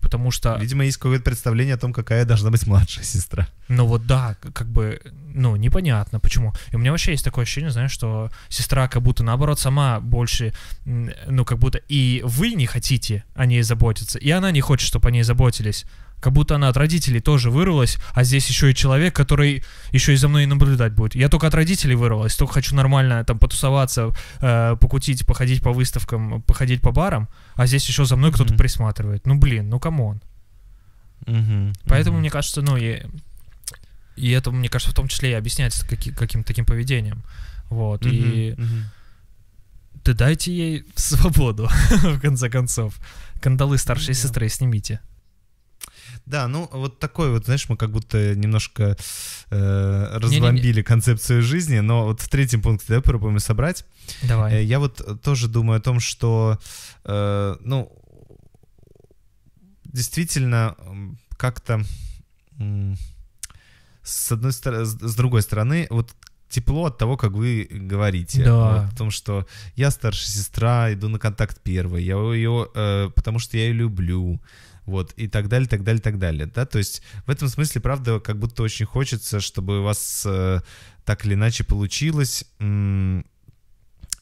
Speaker 1: Потому что... Видимо, есть какое-то представление о том, какая должна быть младшая сестра.
Speaker 2: Ну вот да, как бы, ну, непонятно почему. И у меня вообще есть такое ощущение, знаешь, что сестра как будто наоборот сама больше, ну, как будто и вы не хотите о ней заботиться, и она не хочет, чтобы о ней заботились как будто она от родителей тоже вырвалась, а здесь еще и человек, который еще и за мной и наблюдать будет. Я только от родителей вырвалась, только хочу нормально там потусоваться, э, покутить, походить по выставкам, походить по барам, а здесь еще за мной mm-hmm. кто-то присматривает. Ну блин, ну камон. Mm-hmm. Поэтому mm-hmm. мне кажется, ну и и это, мне кажется, в том числе и объясняется каки- каким-то таким поведением. Вот. Mm-hmm. И mm-hmm. да дайте ей [LAUGHS] свободу, [LAUGHS] в конце концов. Кандалы старшей mm-hmm. сестры снимите.
Speaker 1: Да, ну вот такой вот, знаешь, мы как будто немножко э, разломбили Не-не-не. концепцию жизни, но вот в третьем пункте давай попробуем собрать. Давай. Э, я вот тоже думаю о том, что, э, ну, действительно как-то с одной стороны, с другой стороны, вот тепло от того, как вы говорите. Да. Вот, о том, что я старшая сестра, иду на контакт первый, я ее, э, потому что я ее люблю вот, и так далее, так далее, так далее, да, то есть в этом смысле, правда, как будто очень хочется, чтобы у вас э, так или иначе получилось,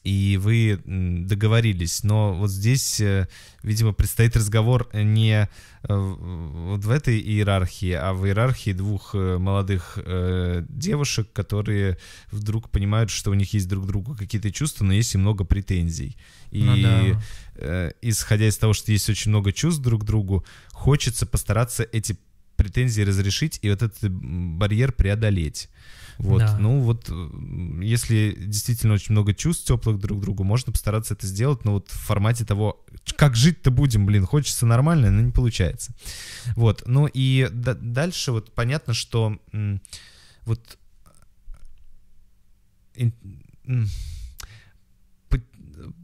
Speaker 1: и вы договорились. Но вот здесь, э, видимо, предстоит разговор не э, вот в этой иерархии, а в иерархии двух э, молодых девушек, которые вдруг понимают, что у них есть друг другу какие-то чувства, но есть и много претензий. И ну, да. исходя из того, что есть очень много чувств друг к другу, хочется постараться эти претензии разрешить и вот этот барьер преодолеть. Вот. Да. Ну вот, если действительно очень много чувств теплых друг к другу, можно постараться это сделать, но вот в формате того, как жить-то будем, блин, хочется нормально, но не получается. Вот. Ну и дальше вот понятно, что вот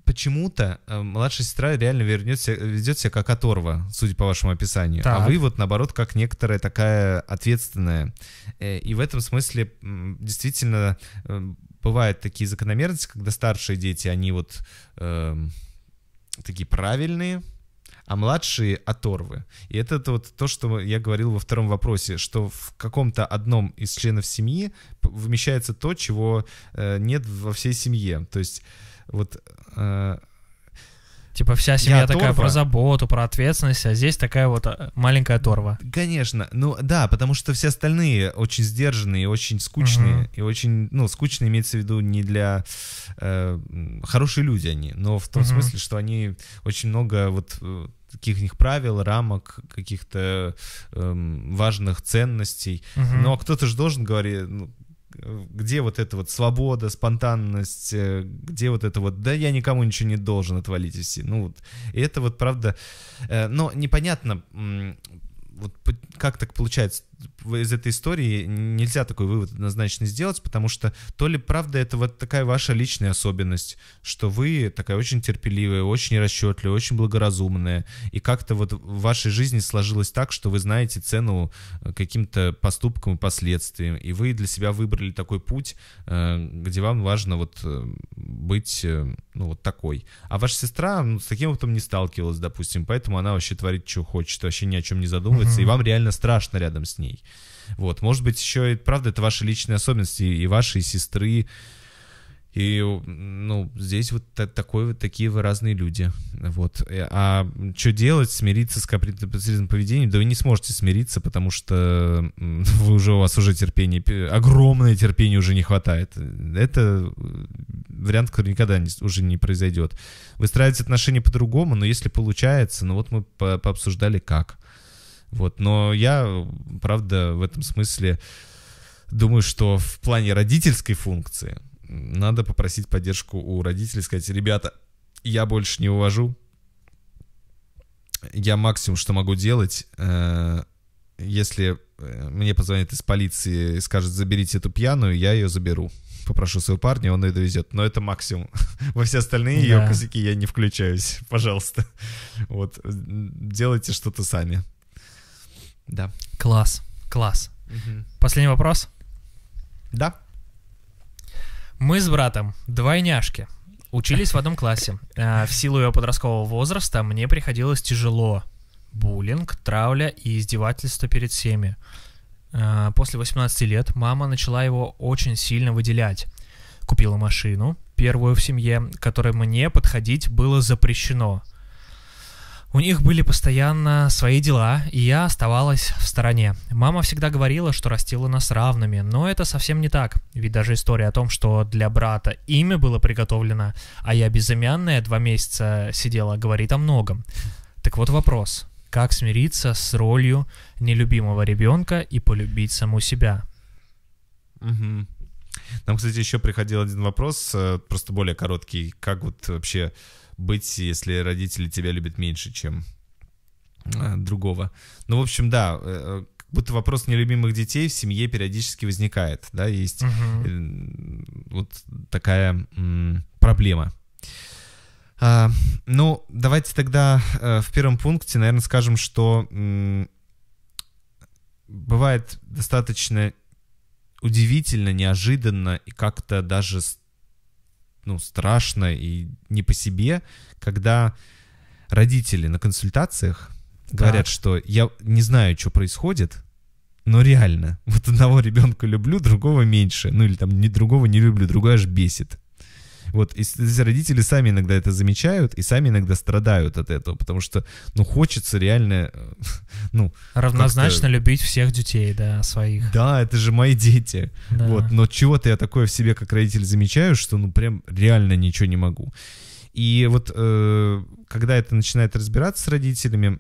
Speaker 1: почему-то э, младшая сестра реально вернет ведет себя как оторва, судя по вашему описанию. А так. А вы вот наоборот как некоторая такая ответственная. Э, и в этом смысле действительно э, бывают такие закономерности, когда старшие дети, они вот э, такие правильные, а младшие оторвы. И это вот то, что я говорил во втором вопросе, что в каком-то одном из членов семьи вмещается то, чего нет во всей семье. То есть вот... Э, Типа вся семья такая торва. про
Speaker 2: заботу, про ответственность, а здесь такая вот э, маленькая торва.
Speaker 1: Конечно, ну да, потому что все остальные очень сдержанные, очень скучные угу. и очень, ну скучные имеется в виду не для э, хорошие люди они, но в том угу. смысле, что они очень много вот каких э, них правил, рамок, каких-то эм, важных ценностей. Угу. Ну, но а кто-то же должен говорить, ну, где вот эта вот свобода, спонтанность, э, где вот это вот, да я никому ничего не должен, отвалитесь. Ну вот, и это вот правда, э, но непонятно, вот как так получается, из этой истории нельзя такой вывод однозначно сделать, потому что то ли правда это вот такая ваша личная особенность, что вы такая очень терпеливая, очень расчетливая, очень благоразумная, и как-то вот в вашей жизни сложилось так, что вы знаете цену э, каким-то поступкам и последствиям, и вы для себя выбрали такой путь, э, где вам важно вот э, быть ну, вот такой. А ваша сестра ну, с таким опытом не сталкивалась, допустим, поэтому она вообще творит, что хочет, вообще ни о чем не задумывается, mm и вам реально страшно рядом с ней ней. Вот, может быть, еще и правда это ваши личные особенности и вашей сестры. И, ну, здесь вот такой вот такие вы разные люди. Вот. Э, а что делать? Смириться с капризным поведением? Да вы не сможете смириться, потому что [LAUGHS] вы уже, у вас уже терпение, огромное терпение уже не хватает. Это э, вариант, который никогда не, уже не произойдет. Выстраивать отношения по-другому, но если получается, ну вот мы по пообсуждали как. Вот, но я, правда, в этом смысле думаю, что в плане родительской функции надо попросить поддержку у родителей, сказать, ребята, я больше не увожу, я максимум, что могу делать, э, если э, мне позвонит из полиции и скажет, заберите эту пьяную, я ее заберу. Попрошу своего парня, он ее довезет. Но это максимум. [LAUGHS] Во все остальные ее да. косяки я не включаюсь. Пожалуйста. Вот. Делайте что-то сами. Да. Класс, класс.
Speaker 2: Угу. Последний вопрос? Да. Мы с братом двойняшки. Учились в одном классе. Э, в силу его подросткового возраста мне приходилось тяжело. Буллинг, травля и издевательство перед всеми. Э, после 18 лет мама начала его очень сильно выделять. Купила машину, первую в семье, которой мне подходить было запрещено – у них были постоянно свои дела, и я оставалась в стороне. Мама всегда говорила, что растила нас равными, но это совсем не так. Ведь даже история о том, что для брата имя было приготовлено, а я безымянная два месяца сидела, говорит о многом. Так вот вопрос. Как смириться с ролью нелюбимого ребенка и полюбить саму себя?
Speaker 1: Угу. Нам, кстати, еще приходил один вопрос, э, просто более короткий. Как вот вообще быть, если родители тебя любят меньше, чем э, другого. Ну, в общем, да, э, э, как будто вопрос нелюбимых детей в семье периодически возникает, да, есть угу. вот такая проблема. А, ну, давайте тогда в первом пункте, наверное, скажем, что бывает достаточно удивительно, неожиданно и как-то даже ну, страшно и не по себе, когда родители на консультациях да. говорят, что я не знаю, что происходит, но реально, вот одного ребенка люблю, другого меньше, ну или там не другого не люблю, другой аж бесит. Вот, и родители сами иногда это замечают и сами иногда страдают от этого, потому что, ну, хочется реально, э, [LAUGHS] ну... Равнозначно
Speaker 2: любить всех детей, да,
Speaker 1: своих. Да, это же мои дети. Да. Вот, но чего-то я такое в себе как родитель замечаю, что, ну, прям реально ничего не могу. И вот, э, когда это начинает разбираться с родителями,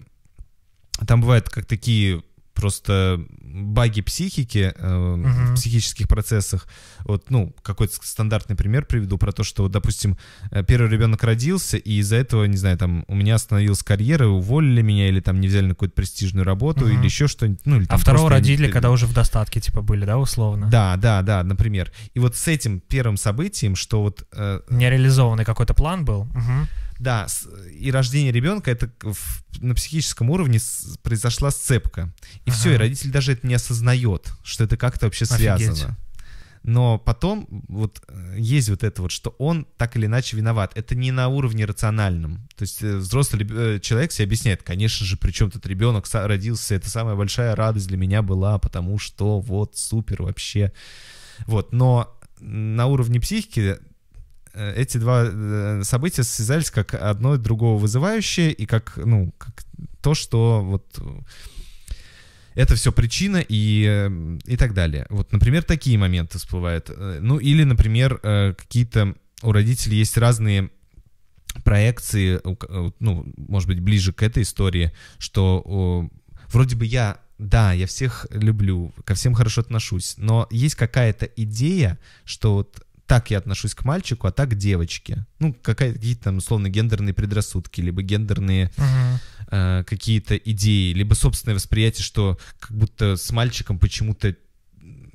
Speaker 1: там бывают как такие просто баги психики, э, угу. в психических процессах. Вот, ну, какой-то стандартный пример приведу про то, что, вот, допустим, э, первый ребенок родился, и из-за этого, не знаю, там, у меня остановилась карьера, уволили меня, или там не взяли на какую-то престижную работу, угу. или еще что-нибудь. Ну, или, а там, а второго родили, не... когда уже в достатке, типа, были, да, условно? Да, да, да, например. И вот с этим первым событием, что вот... Э, Нереализованный какой-то план был. Угу да, и рождение ребенка это в, на психическом уровне с, произошла сцепка. И ага. все, и родитель даже это не осознает, что это как-то вообще связано. Офигеть. Но потом вот э, есть вот это вот, что он так или иначе виноват. Это не на уровне рациональном. То есть э, взрослый э, человек себе объясняет, конечно же, причем тут ребенок родился, это самая большая радость для меня была, потому что вот супер вообще. Вот, но на уровне психики Э, эти два э, события связались как одно другого вызывающее и как, ну, как то, что вот э, это все причина и, и так далее. Вот, например, такие моменты всплывают. Ну или, например, какие-то у родителей есть разные проекции, ну, может быть, ближе к этой истории, что вроде бы я да, я всех люблю, ко всем хорошо отношусь, но есть какая-то идея, что вот так я отношусь к мальчику, а так к девочке. Ну, какие-то там, условно, гендерные предрассудки, либо гендерные угу. э, какие-то идеи, либо собственное восприятие, что как будто с мальчиком почему-то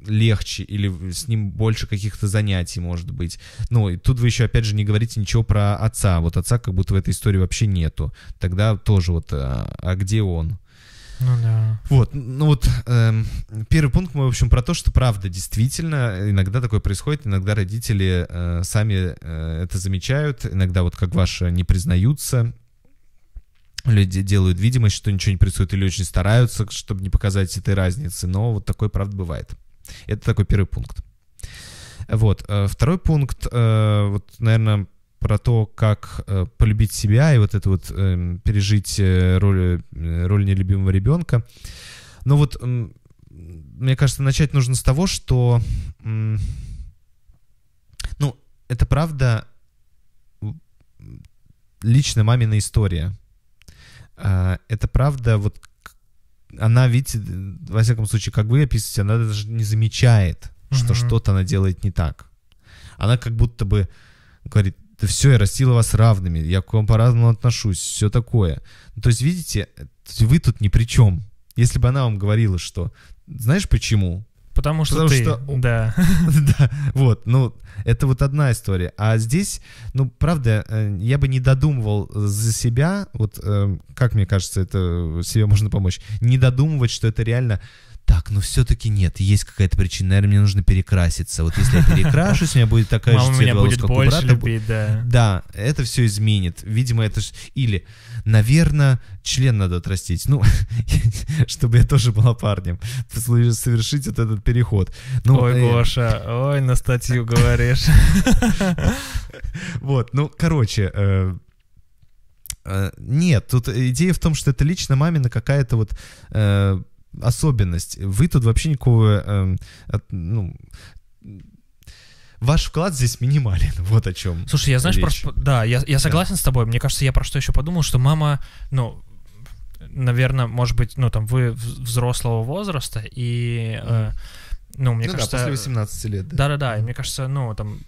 Speaker 1: легче или с ним больше каких-то занятий, может быть. Ну, и тут вы еще, опять же, не говорите ничего про отца. Вот отца как будто в этой истории вообще нету. Тогда тоже вот, а, а где он? Ну да. Вот, ну вот э, первый пункт мы в общем, про то, что правда, действительно, иногда такое происходит, иногда родители э, сами э, это замечают, иногда вот как ваши не признаются, люди делают видимость, что ничего не происходит, или очень стараются, чтобы не показать этой разницы, но вот такой правда бывает. Это такой первый пункт. Вот, э, второй пункт, э, вот, наверное, про то, как э, полюбить себя и вот это вот эм, э, пережить роль, э, роль нелюбимого ребенка. Но вот, э, мне кажется, начать нужно с того, что, э, ну, это правда лично мамина история. Э, это правда вот она, видите, во всяком случае, как вы описываете, она даже не замечает, что mm-hmm. что-то она делает не так. Она как будто бы говорит, да все, я растила вас равными, я к вам по-разному отношусь, все такое. То есть, видите, вы тут ни при чем. Если бы она вам говорила, что... Знаешь почему? Потому что Потому ты, что... [LAUGHS] да. [LAUGHS] да, вот, ну, это вот одна история. А здесь, ну, правда, э, я бы не додумывал за себя, вот, э, как мне кажется, это э, себе можно помочь, не додумывать, что это реально так, ну все-таки нет, есть какая-то причина, наверное, мне нужно перекраситься. Вот если я перекрашусь, у меня будет такая же цвет волос, как у брата. да. да, это все изменит. Видимо, это же Или, наверное, член надо отрастить. Ну, [LAUGHS] чтобы я тоже была парнем. Совершить вот этот переход. Ну, ой, э, Гоша, ой, на статью [LAUGHS] говоришь. Вот, ну, короче, э, э, нет, тут идея в том, что это лично мамина какая-то вот э, особенность. Вы тут вообще никакого... Э, от, ну, ваш вклад здесь минимален, [LAUGHS] вот о чем. Слушай, я знаешь, речь. про, да, я, я согласен
Speaker 2: да. с тобой. Мне кажется, я про что еще подумал, что мама, ну, наверное, может быть, ну там вы взрослого возраста и, э, ну, мне ну, кажется, да, после 18 лет. Да, да, да, мне кажется, ну там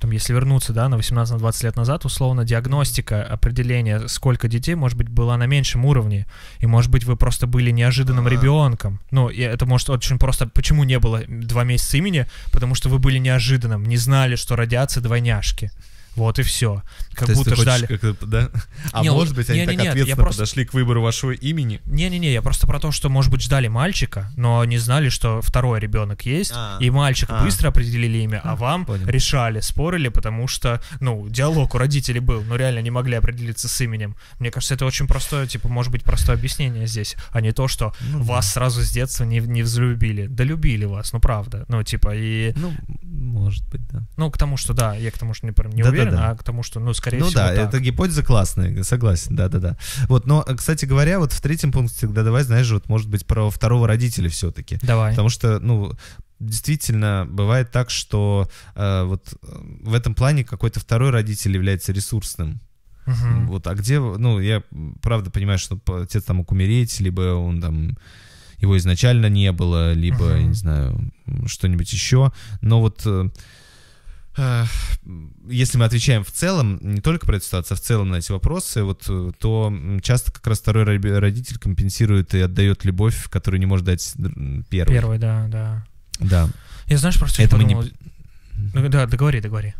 Speaker 2: там, если вернуться, да, на 18-20 лет назад, условно, диагностика, определение, сколько детей, может быть, была на меньшем уровне, и, может быть, вы просто были неожиданным А-а-а. ребенком. Ну, и это может очень просто... Почему не было два месяца имени? Потому что вы были неожиданным, не знали, что родятся двойняшки. Вот и все. Как То будто ждали. да?
Speaker 1: А не, может быть, они не, так не, ответственно нет, просто... подошли к выбору вашего имени?
Speaker 2: Не-не-не, я просто про то, что, может быть, ждали мальчика, но не знали, что второй ребенок есть, а, и мальчик а. быстро определили имя, а, а вам понял. решали, спорили, потому что, ну, диалог у родителей был, но реально не могли определиться с именем. Мне кажется, это очень простое, типа, может быть, простое объяснение здесь, а не то, что ну, вас сразу с детства не, не взлюбили. Да любили вас, ну правда. Ну, типа, и... Ну, может быть, да. Ну, к тому, что да, я к тому, что не, не да, уверен уверен, да. а к тому, что, ну, скорее ну, всего, Ну да, это
Speaker 1: гипотеза классная, согласен, да-да-да. Вот, но, кстати говоря, вот в третьем пункте, да, давай, знаешь, вот, может быть, про второго родителя все-таки. Давай. Потому что, ну, действительно бывает так, что э, вот э, в этом плане какой-то второй родитель является ресурсным. Угу. Вот, а где, ну, я правда понимаю, что отец там мог умереть, либо он там его изначально не было, либо, угу. я не знаю, что-нибудь еще. Но вот э, если мы отвечаем в целом, не только про эту ситуацию, а в целом на эти вопросы, вот, э, то часто как раз второй родитель компенсирует и отдает любовь, которую не может дать первый. Первый, да, да. Да. Я знаешь, просто Это подумал...
Speaker 2: Не... Э, да, договори, договори.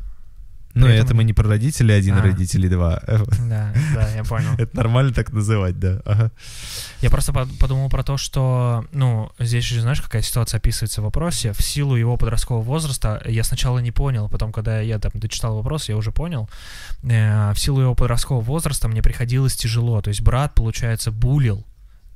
Speaker 1: Ну, При это мы не про родители один, а. родители два. Да, да, я понял. [LAUGHS] Это нормально так называть, да.
Speaker 2: Я просто подумал про то, что, ну, здесь же, знаешь, какая ситуация описывается в вопросе. В силу его подросткового возраста я сначала не понял, потом, когда я там дочитал вопрос, я уже понял. Э, в силу его подросткового возраста мне приходилось тяжело. То есть брат, получается, булил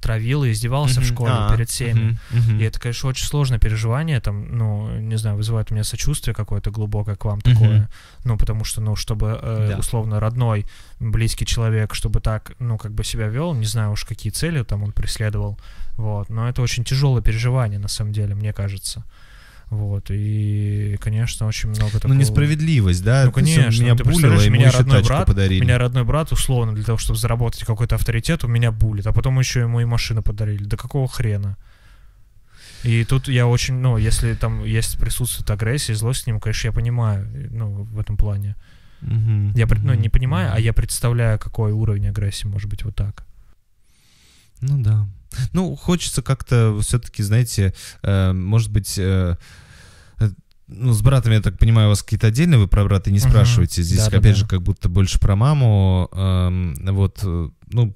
Speaker 2: травил и издевался mm-hmm. в школе а, перед всеми. Mm-hmm. Mm-hmm. И это, конечно, очень сложное переживание, там, ну, не знаю, вызывает у меня сочувствие какое-то глубокое к вам mm-hmm. такое. Ну, потому что, ну, чтобы, э, да. условно, родной, близкий человек, чтобы так, ну, как бы себя вел, не знаю уж, какие цели там он преследовал, вот. Но это очень тяжелое переживание, на самом деле, мне кажется. Вот, и, конечно, очень много ну, такого. Ну, несправедливость, да? Ну, конечно. Есть, меня ну, булило, а ему меня еще родной тачку брат, подарили. Меня родной брат, условно, для того, чтобы заработать какой-то авторитет, у меня булит, а потом еще ему и машину подарили. Да какого хрена? И тут я очень, ну, если там есть присутствует агрессия, злость с ним конечно, я понимаю, ну, в этом плане. Угу, я, угу, ну, не понимаю, угу. а я представляю, какой уровень агрессии может быть
Speaker 1: вот так. Ну да. Ну, хочется как-то все-таки, знаете, э, может быть... Э, э ну, с братами, я так понимаю, у вас какие-то отдельные, вы про брата не угу. спрашиваете. Здесь, да, опять да, же, как будто больше про маму. Эм, вот, э, ну,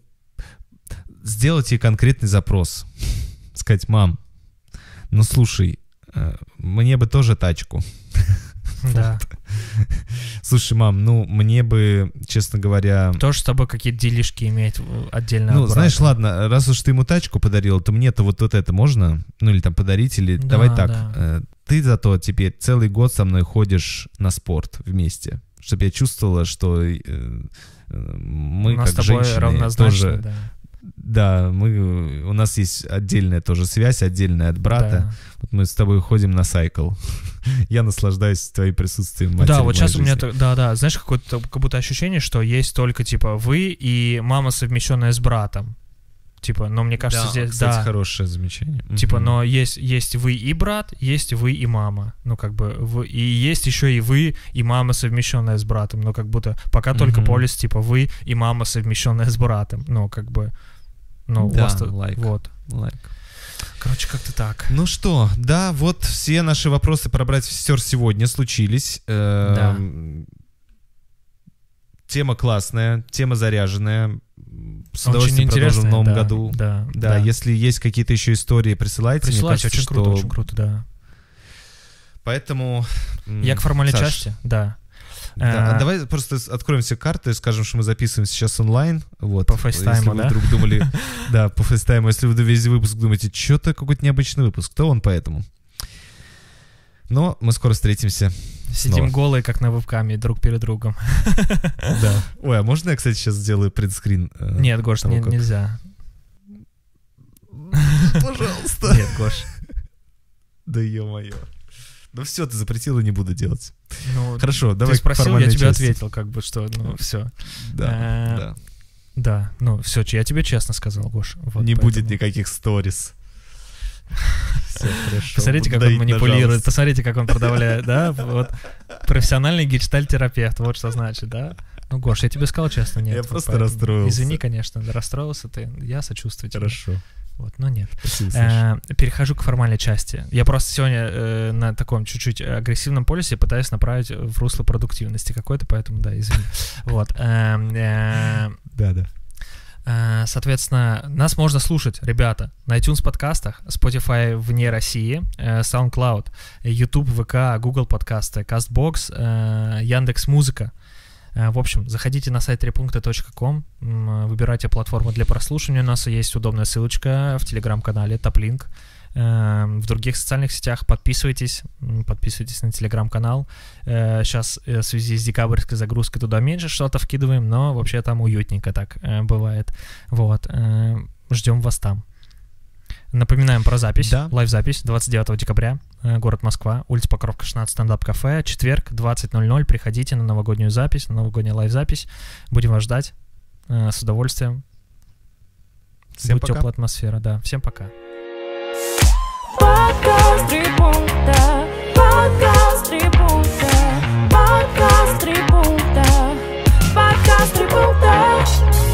Speaker 1: сделать ей конкретный запрос. Сказать, мам, ну, слушай, э, мне бы тоже тачку. Да. Слушай, мам, ну мне бы, честно говоря...
Speaker 2: Тоже с тобой какие-то делишки иметь э, отдельно. Ну, аккуратно. знаешь,
Speaker 1: ладно, раз уж ты ему тачку подарил, то мне-то вот, вот это можно? Ну или там подарить, или да, давай так. Да. Э, ты зато теперь целый год со мной ходишь на спорт вместе, чтобы я чувствовала, что э, мы У нас как с тобой женщины тоже... Да. Да, мы, у нас есть отдельная тоже связь, отдельная от брата. Да. Вот мы с тобой ходим на сайкл. [LAUGHS] я наслаждаюсь твоим присутствием. Да, вот сейчас у меня,
Speaker 2: да, да, знаешь, какое-то как будто ощущение, что есть только типа вы и мама совмещенная с братом. Типа, но мне кажется, да, здесь кстати, да. хорошее замечание. Типа, но есть есть вы и брат, есть вы и мама. Ну как бы вы, и есть еще и вы и мама совмещенная с братом. Но как будто пока угу. только полис типа вы и мама совмещенная с братом. Ну как бы, ну да, у вас like, вот. Like. Короче, как-то так.
Speaker 1: Ну что, да, вот все наши вопросы про братьев сестер сегодня случились. Эм, да. Тема классная, тема заряженная. С удовольствием продолжим в новом да, году. Да, да, да. Если есть какие-то еще истории, присылайте. Присылайте, кажется, очень что... круто, очень круто, да. Поэтому... Я к формальной Саш, части, да. Да, а. давай просто откроем все карты, скажем, что мы записываем сейчас онлайн. Вот. По фейстайму, Если вы вдруг думали... [LAUGHS] Да, по фейстайму. Если вы весь выпуск думаете, что-то какой-то необычный выпуск, то он поэтому. Но мы скоро встретимся. Сидим снова.
Speaker 2: голые, как на вебкаме, друг перед другом. [LAUGHS] Да.
Speaker 1: [LAUGHS] Ой, а можно я, кстати, сейчас сделаю предскрин? Э, Нет, Гош, не, как... нельзя. Пожалуйста. Нет, Гош. Да ё-моё. Ну все, ты запретила, не буду делать. Ну, Хорошо, давай. Ты спросил, я тебе части. ответил,
Speaker 2: как бы, что, ну, все. Да, э, да. Да, ну, все, я тебе честно сказал, Гош. Не будет
Speaker 1: никаких сторис. [LAUGHS]
Speaker 2: Посмотрите, как он манипулирует, посмотрите, как он продавляет, да? [LAUGHS] Вот профессиональный гештальтерапевт, вот что значит, да? Ну, Гош, я тебе сказал честно, нет. Я просто расстроился. Извини, конечно, расстроился ты, я сочувствую тебе. Хорошо. Вот, но нет. Спасибо, э, перехожу к формальной части. Я просто сегодня э, на таком чуть-чуть агрессивном полюсе пытаюсь направить в русло продуктивности какой-то, поэтому да, извини. [LAUGHS] Вот. Э, э, да, да. Э, соответственно, нас можно слушать, ребята, на iTunes подкастах, Spotify вне России, SoundCloud, YouTube, VK, Google подкасты, CastBox, Яндекс Музыка. Э, в общем, заходите на сайт репункта.ком, выбирайте платформу для прослушивания. У нас есть удобная ссылочка в телеграм-канале Топлинк. Э, в других социальных сетях подписывайтесь, подписывайтесь на телеграм-канал. Сейчас э, в связи с декабрьской загрузкой туда меньше что-то вкидываем, но вообще там уютненько так бывает. Вот, ждем вас там. Напоминаем про запись. Да. Лайв-запись 29 декабря, э, город Москва, улица Покровка, 16, стендап-кафе, четверг, 20.00. Приходите на новогоднюю запись, на новогоднюю лайв-запись. Будем вас ждать э, с удовольствием. Всем Будет пока. теплая атмосфера,
Speaker 1: да. Всем пока. Подкаст Трибунта, подкаст Трибунта, подкаст Трибунта, подкаст Трибунта.